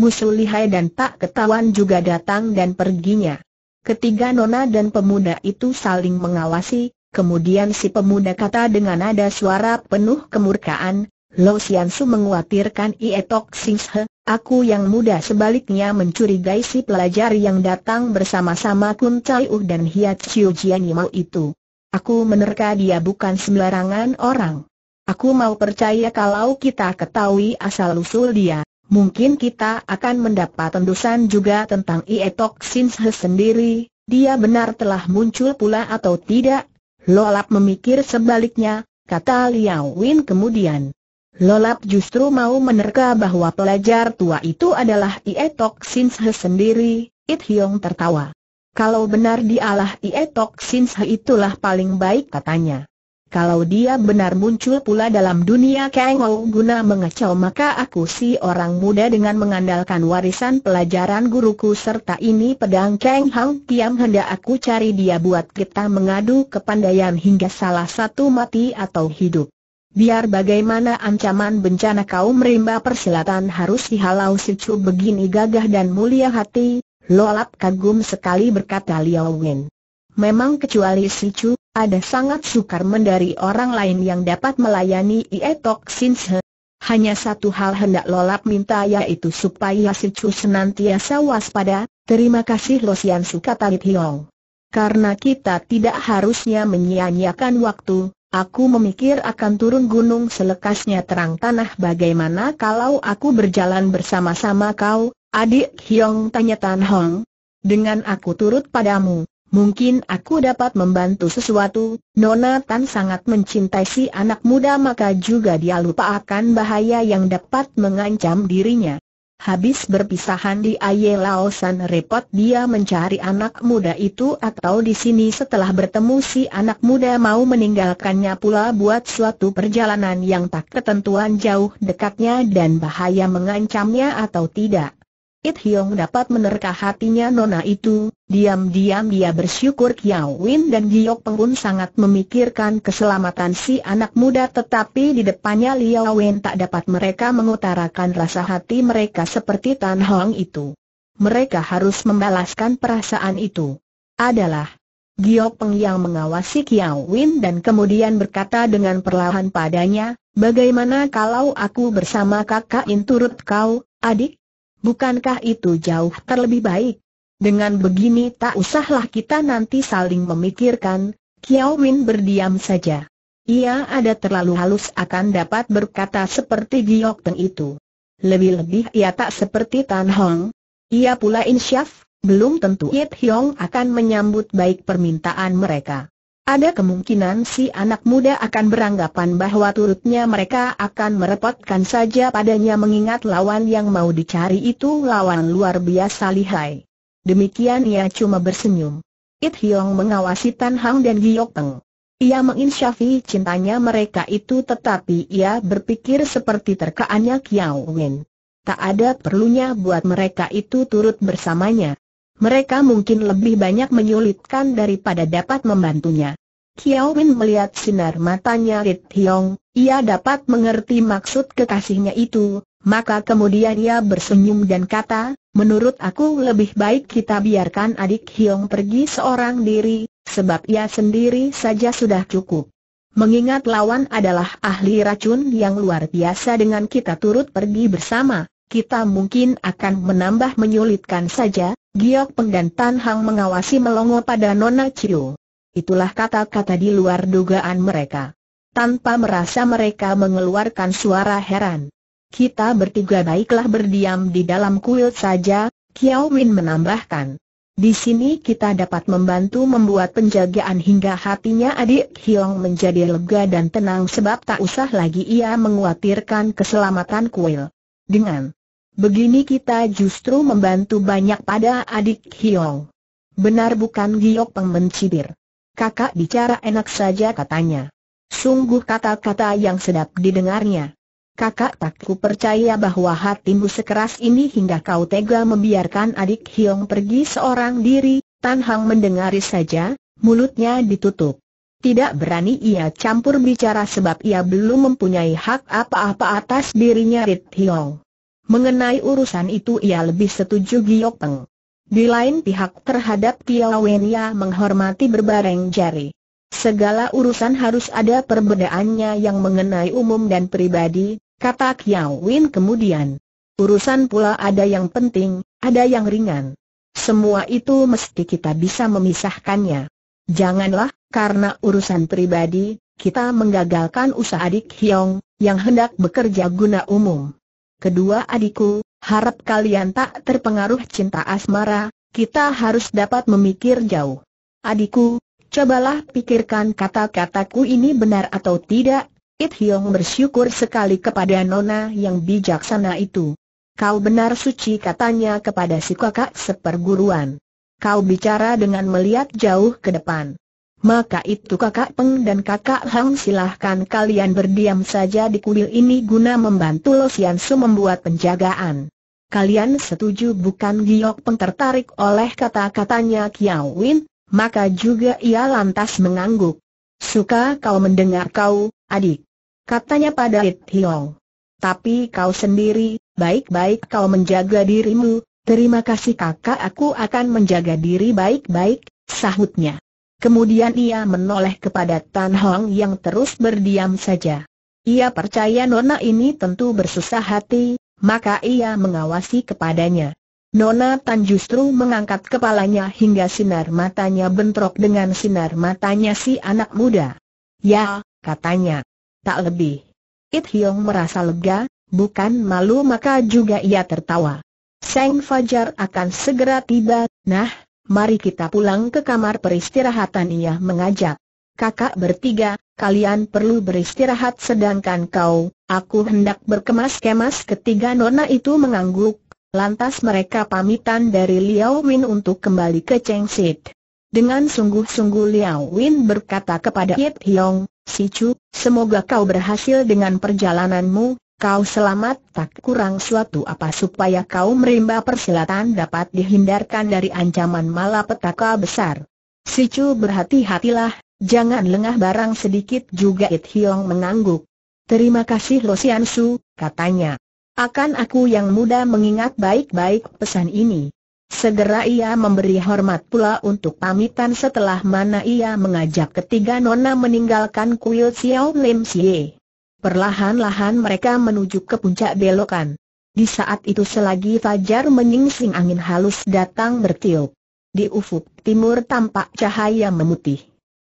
musuh lihai dan tak ketahuan juga datang dan perginya. Ketiga nona dan pemuda itu saling mengawasi, kemudian si pemuda kata dengan nada suara penuh kemurkaan, Lo Su menguatirkan Ietok Singhe, aku yang muda sebaliknya mencurigai si pelajar yang datang bersama-sama Kun Chai U dan Hiat Chiu Yimau itu. Aku menerka dia bukan sembarangan orang. Aku mau percaya kalau kita ketahui asal-usul dia mungkin kita akan mendapat tendusan juga tentang Ietok Sinshe sendiri, dia benar telah muncul pula atau tidak? Lolap memikir sebaliknya, kata Liao Win kemudian. Lolap justru mau menerka bahwa pelajar tua itu adalah Ietok Sinshe sendiri, It Hiong tertawa. Kalau benar dialah Ietok Sinshe itulah paling baik katanya. Kalau dia benar muncul pula dalam dunia Ou guna mengacau maka aku si orang muda dengan mengandalkan warisan pelajaran guruku serta ini pedang Keng Hang Tiam hendak aku cari dia buat kita mengadu kepandaian hingga salah satu mati atau hidup. Biar bagaimana ancaman bencana kaum rimba persilatan harus dihalau si Chu begini gagah dan mulia hati, Lolap kagum sekali berkata Liao Wen. Memang kecuali si Chu, ada sangat sukar mendari orang lain yang dapat melayani Ietok Sinshe. Hanya satu hal hendak lolap minta yaitu supaya si Chu senantiasa waspada, terima kasih Losian Lit Hiong. Karena kita tidak harusnya menyia-nyiakan waktu, aku memikir akan turun gunung selekasnya terang tanah bagaimana kalau aku berjalan bersama-sama kau, adik Hiong tanya Tan Hong. Dengan aku turut padamu, Mungkin aku dapat membantu sesuatu, Nona Tan sangat mencintai si anak muda maka juga dia lupa akan bahaya yang dapat mengancam dirinya. Habis berpisahan di Aye Laosan San repot dia mencari anak muda itu atau di sini setelah bertemu si anak muda mau meninggalkannya pula buat suatu perjalanan yang tak ketentuan jauh dekatnya dan bahaya mengancamnya atau tidak. It Hiong dapat menerka hatinya nona itu, diam-diam dia bersyukur Kiao Win dan Giok Pengun sangat memikirkan keselamatan si anak muda tetapi di depannya Liao Win tak dapat mereka mengutarakan rasa hati mereka seperti Tan Hong itu. Mereka harus membalaskan perasaan itu. Adalah Giok Peng yang mengawasi Kiao Win dan kemudian berkata dengan perlahan padanya, Bagaimana kalau aku bersama kakak inturut kau, adik? Bukankah itu jauh terlebih baik? Dengan begini tak usahlah kita nanti saling memikirkan, Kiao Win berdiam saja. Ia ada terlalu halus akan dapat berkata seperti Giok Teng itu. Lebih-lebih ia tak seperti Tan Hong. Ia pula insyaf, belum tentu Yit Hyong akan menyambut baik permintaan mereka. Ada kemungkinan si anak muda akan beranggapan bahwa turutnya mereka akan merepotkan saja padanya mengingat lawan yang mau dicari itu lawan luar biasa lihai. Demikian ia cuma bersenyum. It Hiong mengawasi Tan Hang dan Giok Teng. Ia menginsyafi cintanya mereka itu tetapi ia berpikir seperti terkaannya Kiao Wen. Tak ada perlunya buat mereka itu turut bersamanya. Mereka mungkin lebih banyak menyulitkan daripada dapat membantunya. Kiao Win melihat sinar matanya Rit Hiong, ia dapat mengerti maksud kekasihnya itu, maka kemudian ia bersenyum dan kata, menurut aku lebih baik kita biarkan adik Hiong pergi seorang diri, sebab ia sendiri saja sudah cukup. Mengingat lawan adalah ahli racun yang luar biasa dengan kita turut pergi bersama, kita mungkin akan menambah menyulitkan saja, Giok Peng dan Tan Hang mengawasi melongo pada Nona Chiu. Itulah kata-kata di luar dugaan mereka. Tanpa merasa mereka mengeluarkan suara heran. Kita bertiga baiklah berdiam di dalam kuil saja, Kiao Min menambahkan. Di sini kita dapat membantu membuat penjagaan hingga hatinya adik Hiong menjadi lega dan tenang sebab tak usah lagi ia menguatirkan keselamatan kuil. Dengan begini kita justru membantu banyak pada adik Hiong. Benar bukan Giok pengmencibir kakak bicara enak saja katanya. Sungguh kata-kata yang sedap didengarnya. Kakak tak ku percaya bahwa hatimu sekeras ini hingga kau tega membiarkan adik Hiong pergi seorang diri, Tan Hang mendengari saja, mulutnya ditutup. Tidak berani ia campur bicara sebab ia belum mempunyai hak apa-apa atas dirinya Rit Hiong. Mengenai urusan itu ia lebih setuju Giok Peng. Di lain pihak terhadap Piawenia menghormati berbareng jari. Segala urusan harus ada perbedaannya yang mengenai umum dan pribadi, kata Kiao kemudian. Urusan pula ada yang penting, ada yang ringan. Semua itu mesti kita bisa memisahkannya. Janganlah, karena urusan pribadi, kita menggagalkan usaha adik Hyong, yang hendak bekerja guna umum. Kedua adikku, Harap kalian tak terpengaruh cinta asmara, kita harus dapat memikir jauh. Adikku, cobalah pikirkan kata-kataku ini benar atau tidak. It Hyong bersyukur sekali kepada Nona yang bijaksana itu. Kau benar suci katanya kepada si kakak seperguruan. Kau bicara dengan melihat jauh ke depan. Maka itu kakak Peng dan kakak Hang silahkan kalian berdiam saja di kuil ini guna membantu Lo Sian Su membuat penjagaan. Kalian setuju bukan Giok Peng tertarik oleh kata-katanya Kiao Win, maka juga ia lantas mengangguk. Suka kau mendengar kau, adik. Katanya pada It Hiong. Tapi kau sendiri, baik-baik kau menjaga dirimu, terima kasih kakak aku akan menjaga diri baik-baik, sahutnya. Kemudian ia menoleh kepada Tan Hong yang terus berdiam saja. Ia percaya Nona ini tentu bersusah hati, maka ia mengawasi kepadanya. Nona Tan justru mengangkat kepalanya hingga sinar matanya bentrok dengan sinar matanya si anak muda. Ya, katanya. Tak lebih. It Hiong merasa lega, bukan malu maka juga ia tertawa. Seng Fajar akan segera tiba, nah, mari kita pulang ke kamar peristirahatan ia mengajak. Kakak bertiga, kalian perlu beristirahat sedangkan kau, aku hendak berkemas-kemas ketiga nona itu mengangguk, lantas mereka pamitan dari Liao Win untuk kembali ke Cheng Sit. Dengan sungguh-sungguh Liao Win berkata kepada Yip Hiong, Si Chu, semoga kau berhasil dengan perjalananmu, Kau selamat tak kurang suatu apa supaya kau merimba persilatan dapat dihindarkan dari ancaman malapetaka besar. Sicu berhati-hatilah, jangan lengah barang sedikit juga It Hiong mengangguk. Terima kasih Lo Sian Su, katanya. Akan aku yang muda mengingat baik-baik pesan ini. Segera ia memberi hormat pula untuk pamitan setelah mana ia mengajak ketiga nona meninggalkan kuil Xiao Lim Xie. Perlahan-lahan mereka menuju ke puncak belokan. Di saat itu selagi fajar menyingsing angin halus datang bertiup. Di ufuk timur tampak cahaya memutih.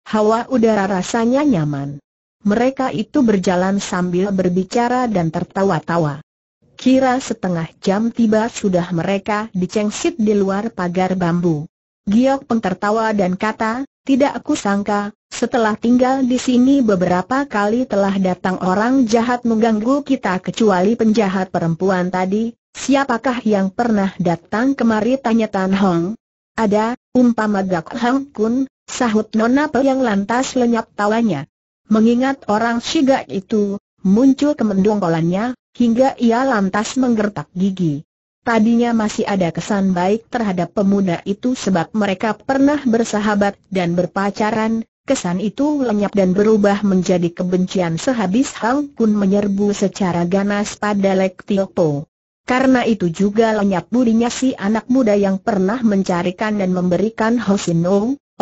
Hawa udara rasanya nyaman. Mereka itu berjalan sambil berbicara dan tertawa-tawa. Kira setengah jam tiba sudah mereka dicengsit di luar pagar bambu. Giok pengtertawa dan kata, tidak aku sangka, setelah tinggal di sini beberapa kali telah datang orang jahat mengganggu kita kecuali penjahat perempuan tadi, siapakah yang pernah datang kemari tanya Tan Hong? Ada, umpama Gak Hong Kun, sahut Nona Pe yang lantas lenyap tawanya. Mengingat orang Shiga itu, muncul kemendung kolannya, hingga ia lantas menggertak gigi. Tadinya masih ada kesan baik terhadap pemuda itu sebab mereka pernah bersahabat dan berpacaran, Kesan itu lenyap dan berubah menjadi kebencian sehabis Hang Kun menyerbu secara ganas pada Lek Tio Po. Karena itu juga lenyap budinya si anak muda yang pernah mencarikan dan memberikan O,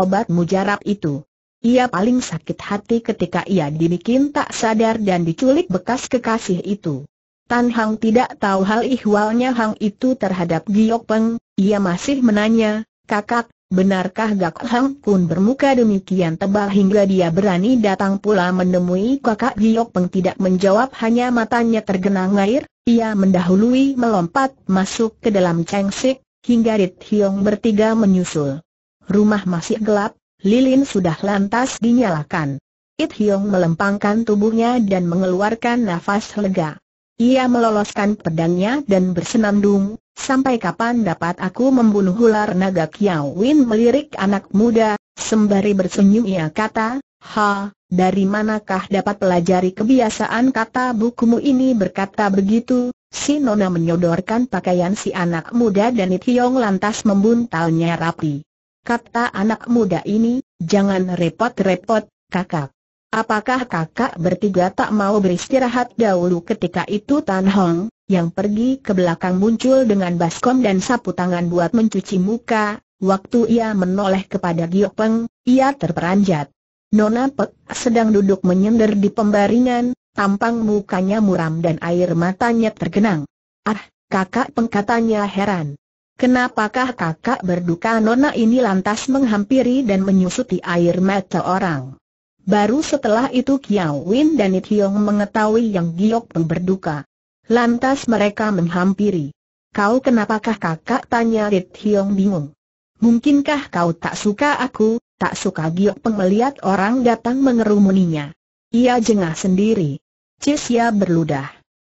obat mujarab itu. Ia paling sakit hati ketika ia dibikin tak sadar dan diculik bekas kekasih itu. Tan Hang tidak tahu hal ihwalnya Hang itu terhadap Giok Peng, ia masih menanya, kakak, Benarkah Gak Hang pun bermuka demikian tebal hingga dia berani datang pula menemui kakak Giok Peng tidak menjawab hanya matanya tergenang air, ia mendahului melompat masuk ke dalam cengsik, hingga Rit Hiong bertiga menyusul. Rumah masih gelap, lilin sudah lantas dinyalakan. It Hiong melempangkan tubuhnya dan mengeluarkan nafas lega. Ia meloloskan pedangnya dan bersenandung, sampai kapan dapat aku membunuh ular naga Kiao Win melirik anak muda, sembari bersenyum ia kata, ha, dari manakah dapat pelajari kebiasaan kata bukumu ini berkata begitu, si nona menyodorkan pakaian si anak muda dan Itiong lantas membuntalnya rapi. Kata anak muda ini, jangan repot-repot, kakak. Apakah kakak bertiga tak mau beristirahat dahulu ketika itu Tan Hong, yang pergi ke belakang muncul dengan baskom dan sapu tangan buat mencuci muka, waktu ia menoleh kepada Giok Peng, ia terperanjat. Nona Pek sedang duduk menyender di pembaringan, tampang mukanya muram dan air matanya tergenang. Ah, kakak pengkatanya heran. Kenapakah kakak berduka Nona ini lantas menghampiri dan menyusuti air mata orang? Baru setelah itu Kiao Win dan Hiong mengetahui yang Giok Peng berduka. Lantas mereka menghampiri. Kau kenapakah kakak tanya Hiong bingung. Mungkinkah kau tak suka aku, tak suka Giok Peng melihat orang datang mengerumuninya. Ia jengah sendiri. ya berludah.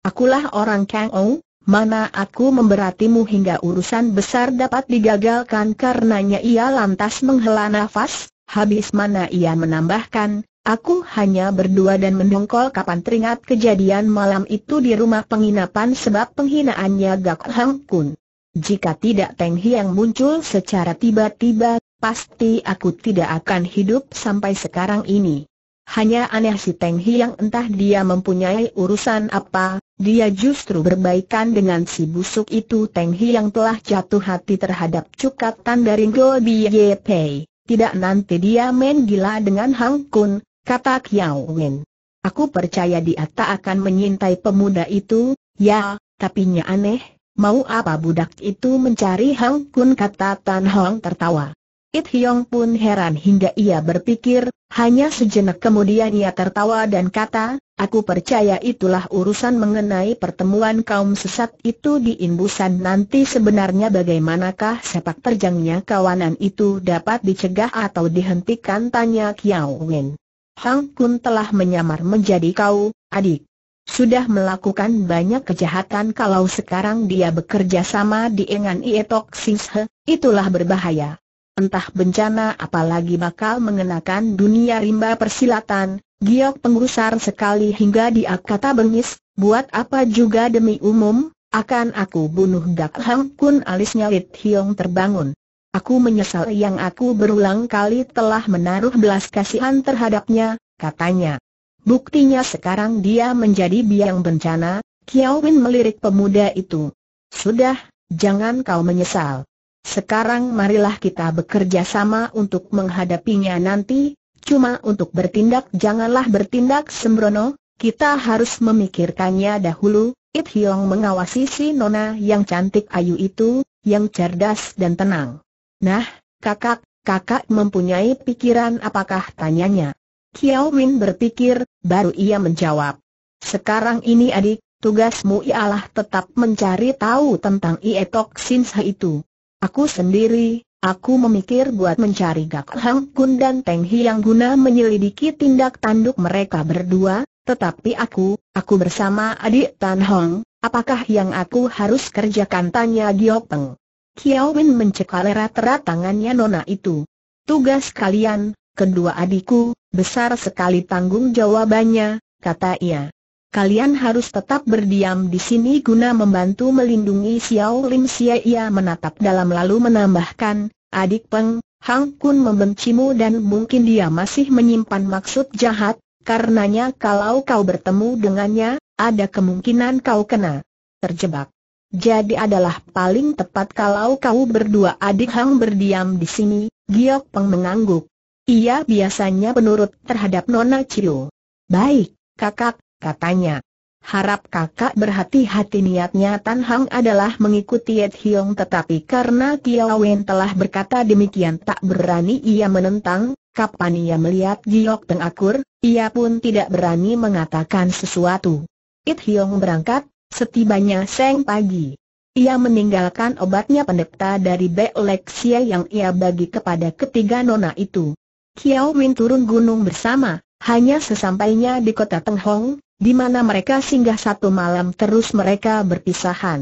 Akulah orang Kang Ou, mana aku memberatimu hingga urusan besar dapat digagalkan karenanya ia lantas menghela nafas, Habis mana ia menambahkan, Aku hanya berdua dan mendongkol kapan teringat kejadian malam itu di rumah penginapan sebab penghinaannya Gak Hang Kun. Jika tidak Hi yang muncul secara tiba-tiba, pasti aku tidak akan hidup sampai sekarang ini. Hanya aneh si Hi yang entah dia mempunyai urusan apa, dia justru berbaikan dengan si busuk itu Hi yang telah jatuh hati terhadap cukatan dari Go Ye Pei tidak nanti dia main gila dengan Hang Kun, kata Kiao Wen. Aku percaya dia tak akan menyintai pemuda itu, ya, tapi nya aneh, mau apa budak itu mencari Hang Kun kata Tan Hong tertawa. It Hyong pun heran hingga ia berpikir, hanya sejenak kemudian ia tertawa dan kata, aku percaya itulah urusan mengenai pertemuan kaum sesat itu di imbusan nanti sebenarnya bagaimanakah sepak terjangnya kawanan itu dapat dicegah atau dihentikan tanya Kiao Wen. Hang Kun telah menyamar menjadi kau, adik. Sudah melakukan banyak kejahatan kalau sekarang dia bekerja sama di Engan Ietok Sishe, itulah berbahaya entah bencana apalagi bakal mengenakan dunia rimba persilatan, giok pengusar sekali hingga dia kata bengis, buat apa juga demi umum, akan aku bunuh Gak Hang Kun alisnya Lit Hiong terbangun. Aku menyesal yang aku berulang kali telah menaruh belas kasihan terhadapnya, katanya. Buktinya sekarang dia menjadi biang bencana, Kiao melirik pemuda itu. Sudah, jangan kau menyesal. Sekarang marilah kita bekerja sama untuk menghadapinya nanti, cuma untuk bertindak janganlah bertindak sembrono, kita harus memikirkannya dahulu. It Hiong mengawasi si nona yang cantik ayu itu, yang cerdas dan tenang. Nah, kakak, kakak mempunyai pikiran apakah tanyanya? Kiao Win berpikir, baru ia menjawab. Sekarang ini adik, tugasmu ialah tetap mencari tahu tentang ietok Tok itu. Aku sendiri, aku memikir buat mencari Gak Hang Kun dan Teng Hiang guna menyelidiki tindak tanduk mereka berdua, tetapi aku, aku bersama adik Tan Hong, apakah yang aku harus kerjakan tanya Giok Peng. Kiao Win mencekal erat-erat tangannya nona itu. Tugas kalian, kedua adikku, besar sekali tanggung jawabannya, kata ia kalian harus tetap berdiam di sini guna membantu melindungi Xiao Lim Xie Ia menatap dalam lalu menambahkan, adik Peng, Hang Kun membencimu dan mungkin dia masih menyimpan maksud jahat, karenanya kalau kau bertemu dengannya, ada kemungkinan kau kena terjebak. Jadi adalah paling tepat kalau kau berdua adik Hang berdiam di sini, Giok Peng mengangguk. Ia biasanya penurut terhadap Nona Chiu. Baik, kakak, katanya. Harap kakak berhati-hati niatnya Tan Hang adalah mengikuti Yed Hiong tetapi karena Kiao Wen telah berkata demikian tak berani ia menentang, kapan ia melihat Jiok Teng Akur, ia pun tidak berani mengatakan sesuatu. It Hiong berangkat, setibanya seng pagi. Ia meninggalkan obatnya pendekta dari Beoleksia yang ia bagi kepada ketiga nona itu. Kiao Wen turun gunung bersama, hanya sesampainya di kota Teng Hong di mana mereka singgah satu malam terus mereka berpisahan.